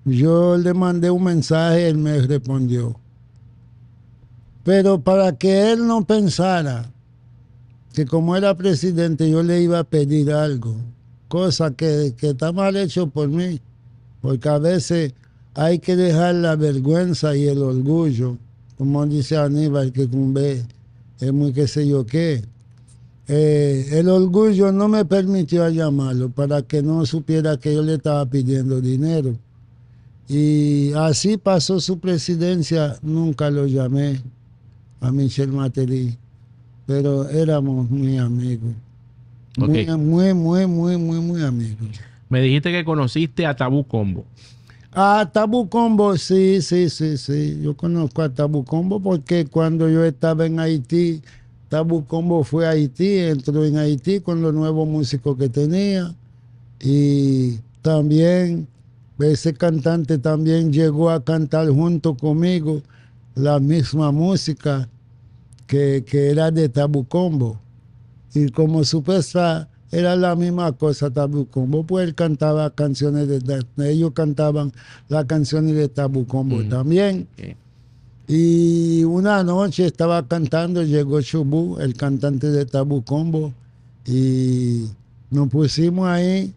Yo le mandé un mensaje, él me respondió. Pero para que él no pensara que como era presidente yo le iba a pedir algo, cosa que, está mal hecho por mí, porque a veces hay que dejar la vergüenza y el orgullo, como dice Aníbal, que cumbe es muy qué sé yo qué. Eh, el orgullo no me permitió llamarlo para que no supiera que yo le estaba pidiendo dinero. Y así pasó su presidencia, nunca lo llamé a Michelle materi, pero éramos muy amigos. Muy, muy, muy, muy, muy amigos. Me dijiste que conociste a Tabu Combo. A Tabu Combo, sí, sí, sí, sí. Yo conozco a Tabu Combo porque cuando yo estaba en Haití, ...Tabu Combo fue a Haití, entró en Haití con los nuevos músicos que tenía. Y también ese cantante también llegó a cantar junto conmigo la misma música que, que era de Combo Y como supuesta era la misma cosa Combo pues él cantaba canciones de ellos cantaban las canciones de Tabu Combo mm. también. Y una noche estaba cantando, llegó Chubu el cantante de Combo y nos pusimos ahí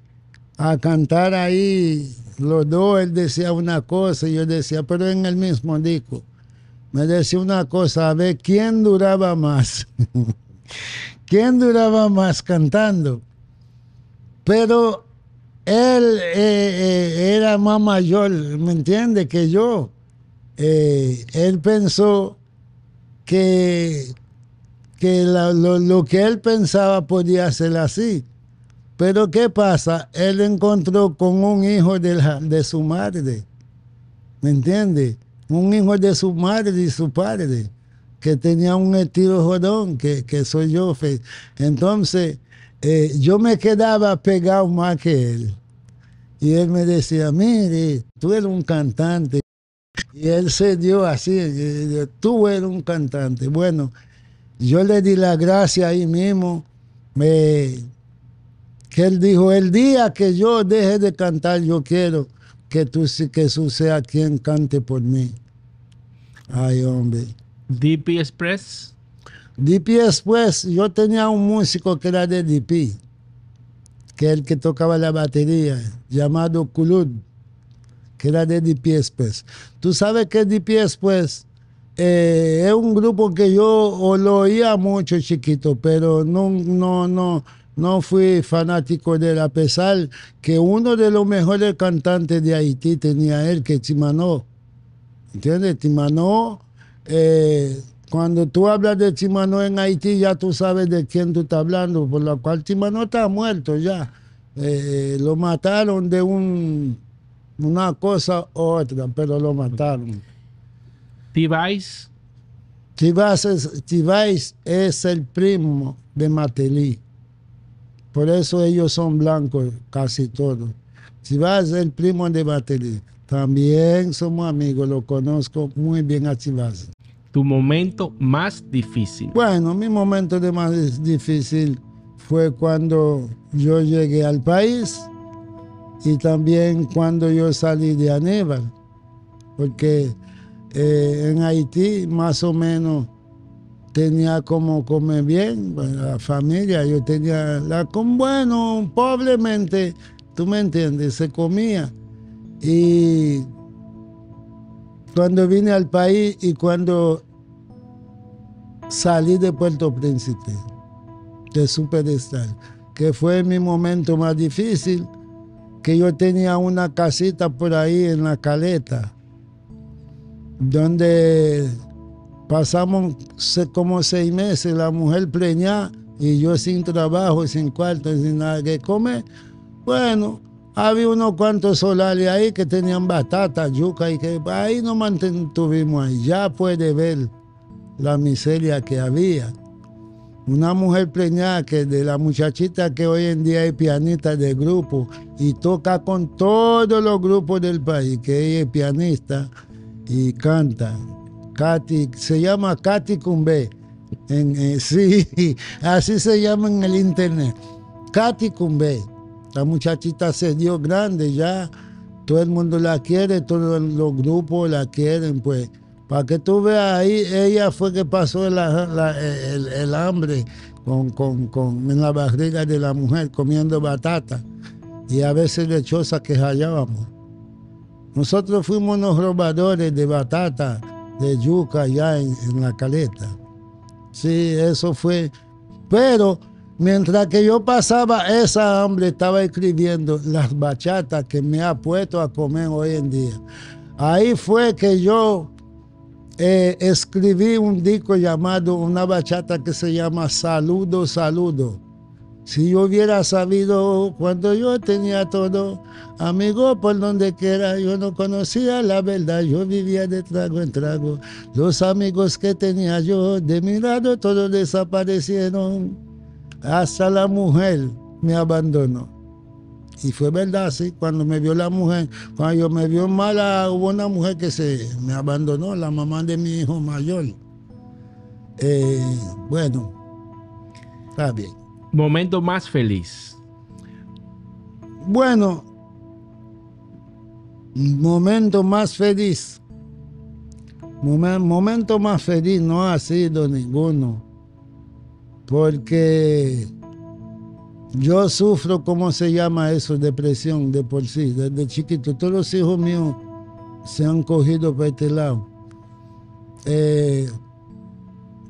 a cantar ahí. Los dos, él decía una cosa y yo decía, pero en el mismo disco me decía una cosa, a ver, ¿quién duraba más? ¿Quién duraba más cantando? Pero él eh, eh, era más mayor, ¿me entiende? Que yo. Eh, él pensó que, que lo, que él pensaba podía ser así. Pero ¿qué pasa? Él encontró con un hijo de, de su madre. ¿Me entiende? un hijo de su madre y su padre, que tenía un estilo jodón, que, soy yo. Entonces, eh, yo me quedaba pegado más que él. Y él me decía, mire, tú eres un cantante. Y él se dio así, tú eres un cantante. Bueno, yo le di la gracia ahí mismo, me, que él dijo, el día que yo deje de cantar, yo quiero que tú que sea quien cante por mí. Ay, hombre. DP Express. DP Express, yo tenía un músico que era de DP, que el que tocaba la batería, llamado Kulud, que era de DP Express. Tú sabes que DP Express eh, es un grupo que yo lo oía mucho chiquito, pero no, no, no no fui fanático de él, a pesar que uno de los mejores cantantes de Haití tenía él, que Chimano ¿Entiendes? Chimano eh, cuando tú hablas de Chimano en Haití, ya tú sabes de quién tú estás hablando, por lo cual Chimano está muerto ya. Eh, lo mataron de un, una cosa u otra, pero lo mataron. Tibais. Tivais es, es el primo de Matelí. Por eso ellos son blancos casi todos. Si vas el primo de Batería, también somos amigos, lo conozco muy bien a Chivas. ¿Tu momento más difícil? Bueno, mi momento más difícil fue cuando yo llegué al país y también cuando yo salí de Aníbal, porque eh, en Haití más o menos tenía como comer bien, la familia, yo tenía la con bueno, pobremente, tú me entiendes, se comía. Y cuando vine al país y cuando salí de Puerto Príncipe, de superestar, que fue mi momento más difícil, que yo tenía una casita por ahí en la caleta, donde pasamos como seis meses, la mujer preñada y yo sin trabajo, sin cuarto, sin nada que comer. Bueno, había unos cuantos solares ahí que tenían batata, yuca y que ahí nos mantuvimos ahí. Ya puede ver la miseria que había. Una mujer preñada que de la muchachita que hoy en día es pianista de grupo y toca con todos los grupos del país, que ella es pianista y canta. Katy, se llama Katy Cumbé. En, eh, sí, así se llama en el internet. Katy Cumbé. La muchachita se dio grande ya. Todo el mundo la quiere, todos los grupos la quieren, pues. Para que tú veas ahí, ella fue que pasó el, hambre con, con, en la barriga de la mujer comiendo batata y a veces lechosa que hallábamos. Nosotros fuimos los robadores de batata de yuca allá en, la caleta. Sí, eso fue. Pero mientras que yo pasaba esa hambre, estaba escribiendo las bachatas que me ha puesto a comer hoy en día. Ahí fue que yo eh, escribí un disco llamado, una bachata que se llama Saludo, Saludo. Si yo hubiera sabido cuando yo tenía todo, amigo por donde quiera, yo no conocía la verdad, yo vivía de trago en trago. Los amigos que tenía yo, de mi lado todos desaparecieron. Hasta la mujer me abandonó. Y fue verdad, sí, cuando me vio la mujer, cuando yo me vio mala, hubo una mujer que se me abandonó, la mamá de mi hijo mayor. Eh, bueno, está bien. Momento más feliz. Bueno, momento más feliz. momento más feliz no ha sido ninguno, porque yo sufro, ¿cómo se llama eso? Depresión de por sí, desde chiquito. Todos los hijos míos se han cogido por este lado. Eh,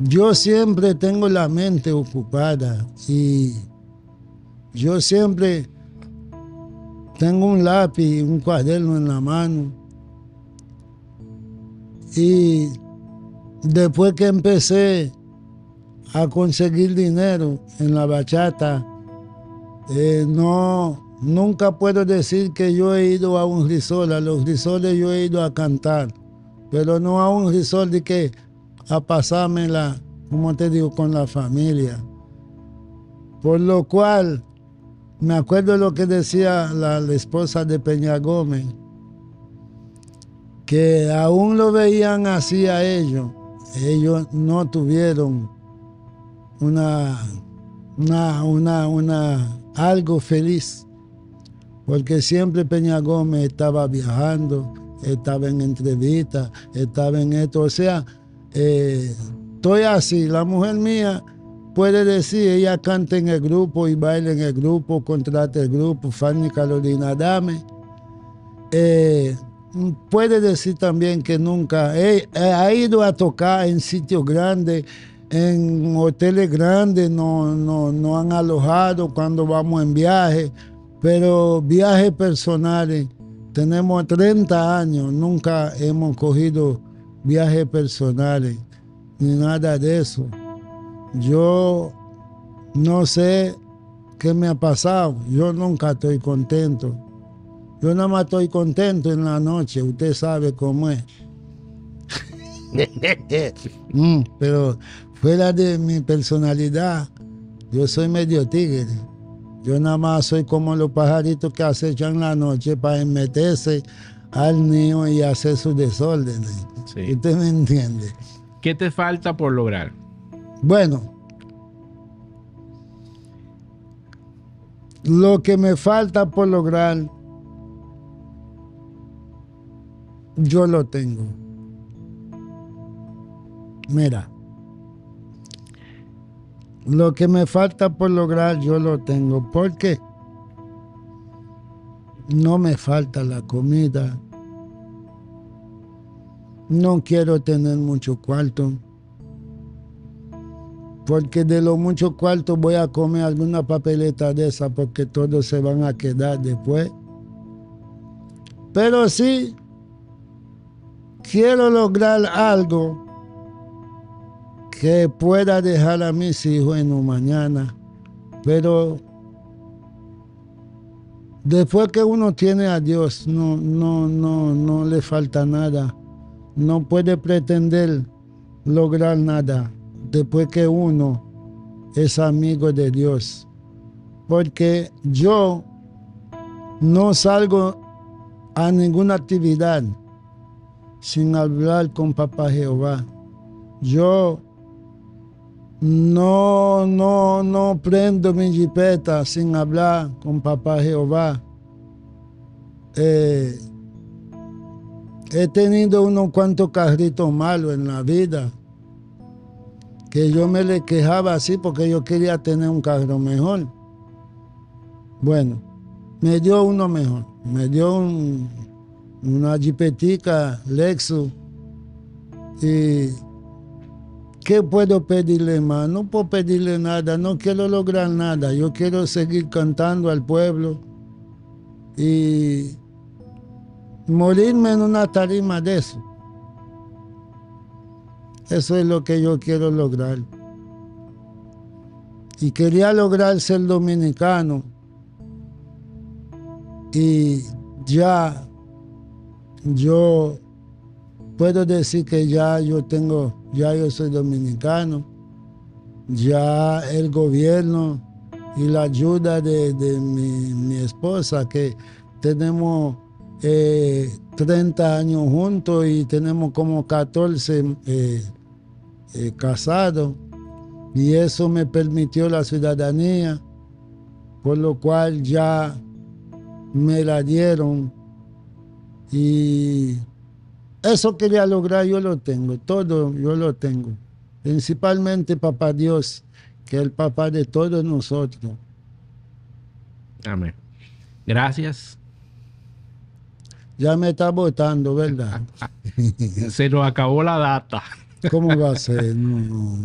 yo siempre tengo la mente ocupada y yo siempre tengo un lápiz, un cuaderno en la mano. Y después que empecé a conseguir dinero en la bachata, eh, no, nunca puedo decir que yo he ido a un risol. A los risoles yo he ido a cantar, pero no a un risol de que a pasármela, como te digo, con la familia. Por lo cual, me acuerdo lo que decía la, esposa de Peña Gómez, que aún lo veían así a ellos. Ellos no tuvieron una, una, una, algo feliz, porque siempre Peña Gómez estaba viajando, estaba en entrevistas, estaba en esto, o sea, eh, estoy así. La mujer mía puede decir, ella canta en el grupo y baila en el grupo, contrata el grupo, Fanny Carolina Dame. Eh, puede decir también que nunca ha ido a tocar en sitios grandes, en hoteles grandes, no, no, no han alojado cuando vamos en viaje, pero viajes personales. Tenemos 30 años, nunca hemos cogido viajes personales, ni nada de eso. Yo no sé qué me ha pasado, yo nunca estoy contento. Yo nada más estoy contento en la noche, usted sabe cómo es. Mm, pero fuera de mi personalidad, yo soy medio tigre. Yo nada más soy como los pajaritos que acechan la noche para meterse al niño y hacer sus desórdenes. Usted entiende. ¿Qué te falta por lograr? Bueno, lo que me falta por lograr, yo lo tengo. Mira, lo que me falta por lograr, yo lo tengo. Porque no me falta la comida, no quiero tener mucho cuarto, porque de lo mucho cuarto voy a comer alguna papeleta de esa, porque todos se van a quedar después. Pero sí, quiero lograr algo que pueda dejar a mis hijos en un mañana, pero después que uno tiene a Dios, no, no, no, no le falta nada no puede pretender lograr nada después que uno es amigo de Dios. Porque yo no salgo a ninguna actividad sin hablar con Papá Jehová. Yo no, no, no prendo mi jipeta sin hablar con Papá Jehová. Eh, He tenido unos cuantos carritos malos en la vida. Que yo me le quejaba así porque yo quería tener un carro mejor. Bueno, me dio uno mejor. Me dio una jipetica Lexus. Y ¿qué puedo pedirle más? No puedo pedirle nada, no quiero lograr nada. Yo quiero seguir cantando al pueblo y morirme en una tarima de eso. Eso es lo que yo quiero lograr. Y quería lograr ser dominicano. Y ya yo puedo decir que ya yo tengo, ya yo soy dominicano. Ya el gobierno y la ayuda de, mi, mi esposa que tenemos 30 eh, años juntos y tenemos como 14 eh, eh, casados. Y eso me permitió la ciudadanía, por lo cual ya me la dieron. Y eso quería lograr, yo lo tengo, todo yo lo tengo. Principalmente Papá Dios, que es el Papá de todos nosotros. Amén. Gracias ya me está votando, ¿verdad? Se nos acabó la data. ¿Cómo va a ser? No,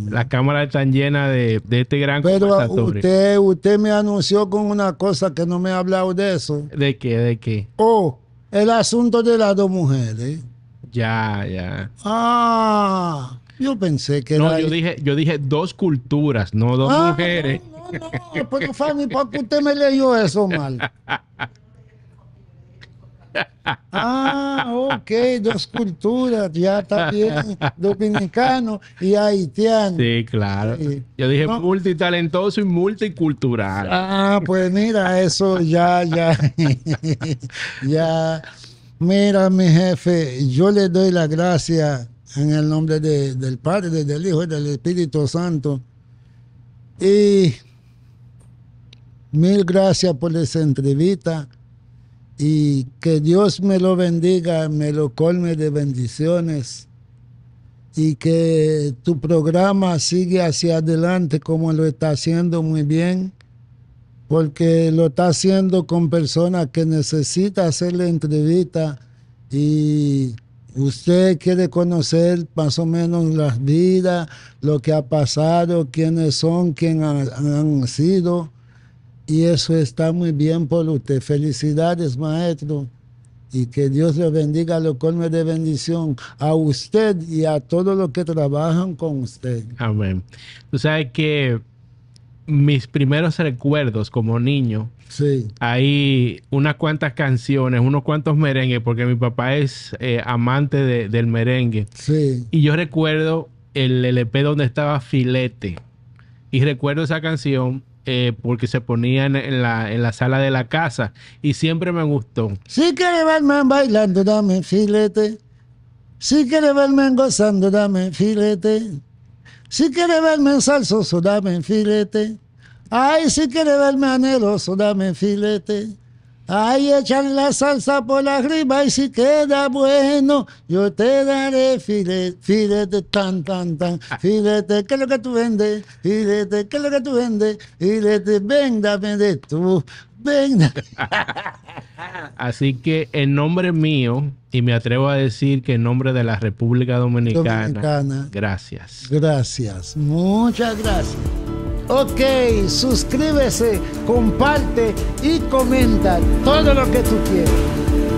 no. Las cámaras están llenas de, este gran Pero usted, usted me anunció con una cosa que no me ha hablado de eso. ¿De qué? ¿De qué? Oh, el asunto de las dos mujeres. Ya, ya. Ah, yo pensé que no, yo dije, yo dije dos culturas, no dos mujeres. No, no, no, pero ¿por qué usted me leyó eso mal? Ah, ok, dos culturas, ya también dominicano y haitiano. Sí, claro. Yo dije multitalentoso y multicultural. Ah, pues mira, eso ya, ya, ya. Mira, mi jefe, yo le doy la gracia en el nombre del Padre, del Hijo y del Espíritu Santo. Y mil gracias por esa entrevista y que Dios me lo bendiga, me lo colme de bendiciones y que tu programa sigue hacia adelante como lo está haciendo muy bien, porque lo está haciendo con personas que hacer hacerle entrevista y usted quiere conocer más o menos las vidas, lo que ha pasado, quiénes son, quién han sido y eso está muy bien por usted. Felicidades, maestro. Y que Dios le bendiga, lo colme de bendición a usted y a todos los que trabajan con usted. Amén. Tú sabes que mis primeros recuerdos como niño, sí. hay unas cuantas canciones, unos cuantos merengues, porque mi papá es eh, amante del merengue. Sí. Y yo recuerdo el LP donde estaba Filete. Y recuerdo esa canción eh, porque se ponían en, la, sala de la casa y siempre me gustó. Si quiere verme bailando, dame filete. Si quiere verme gozando, dame filete. Si quiere verme salsoso, dame filete. Ay, si quiere verme anheloso, dame filete. Ahí echan la salsa por la arriba y si queda bueno, yo te daré filete, filete tan, tan, tan. Ah. Filete, ¿qué es lo que tú vendes? Filete, ¿qué es lo que tú vendes? Filete, venga, vende tú. Venga. Así que en nombre mío, y me atrevo a decir que en nombre de la República Dominicana. gracias. Gracias, muchas gracias. Ok, suscríbese, comparte y comenta todo lo que tú quieras.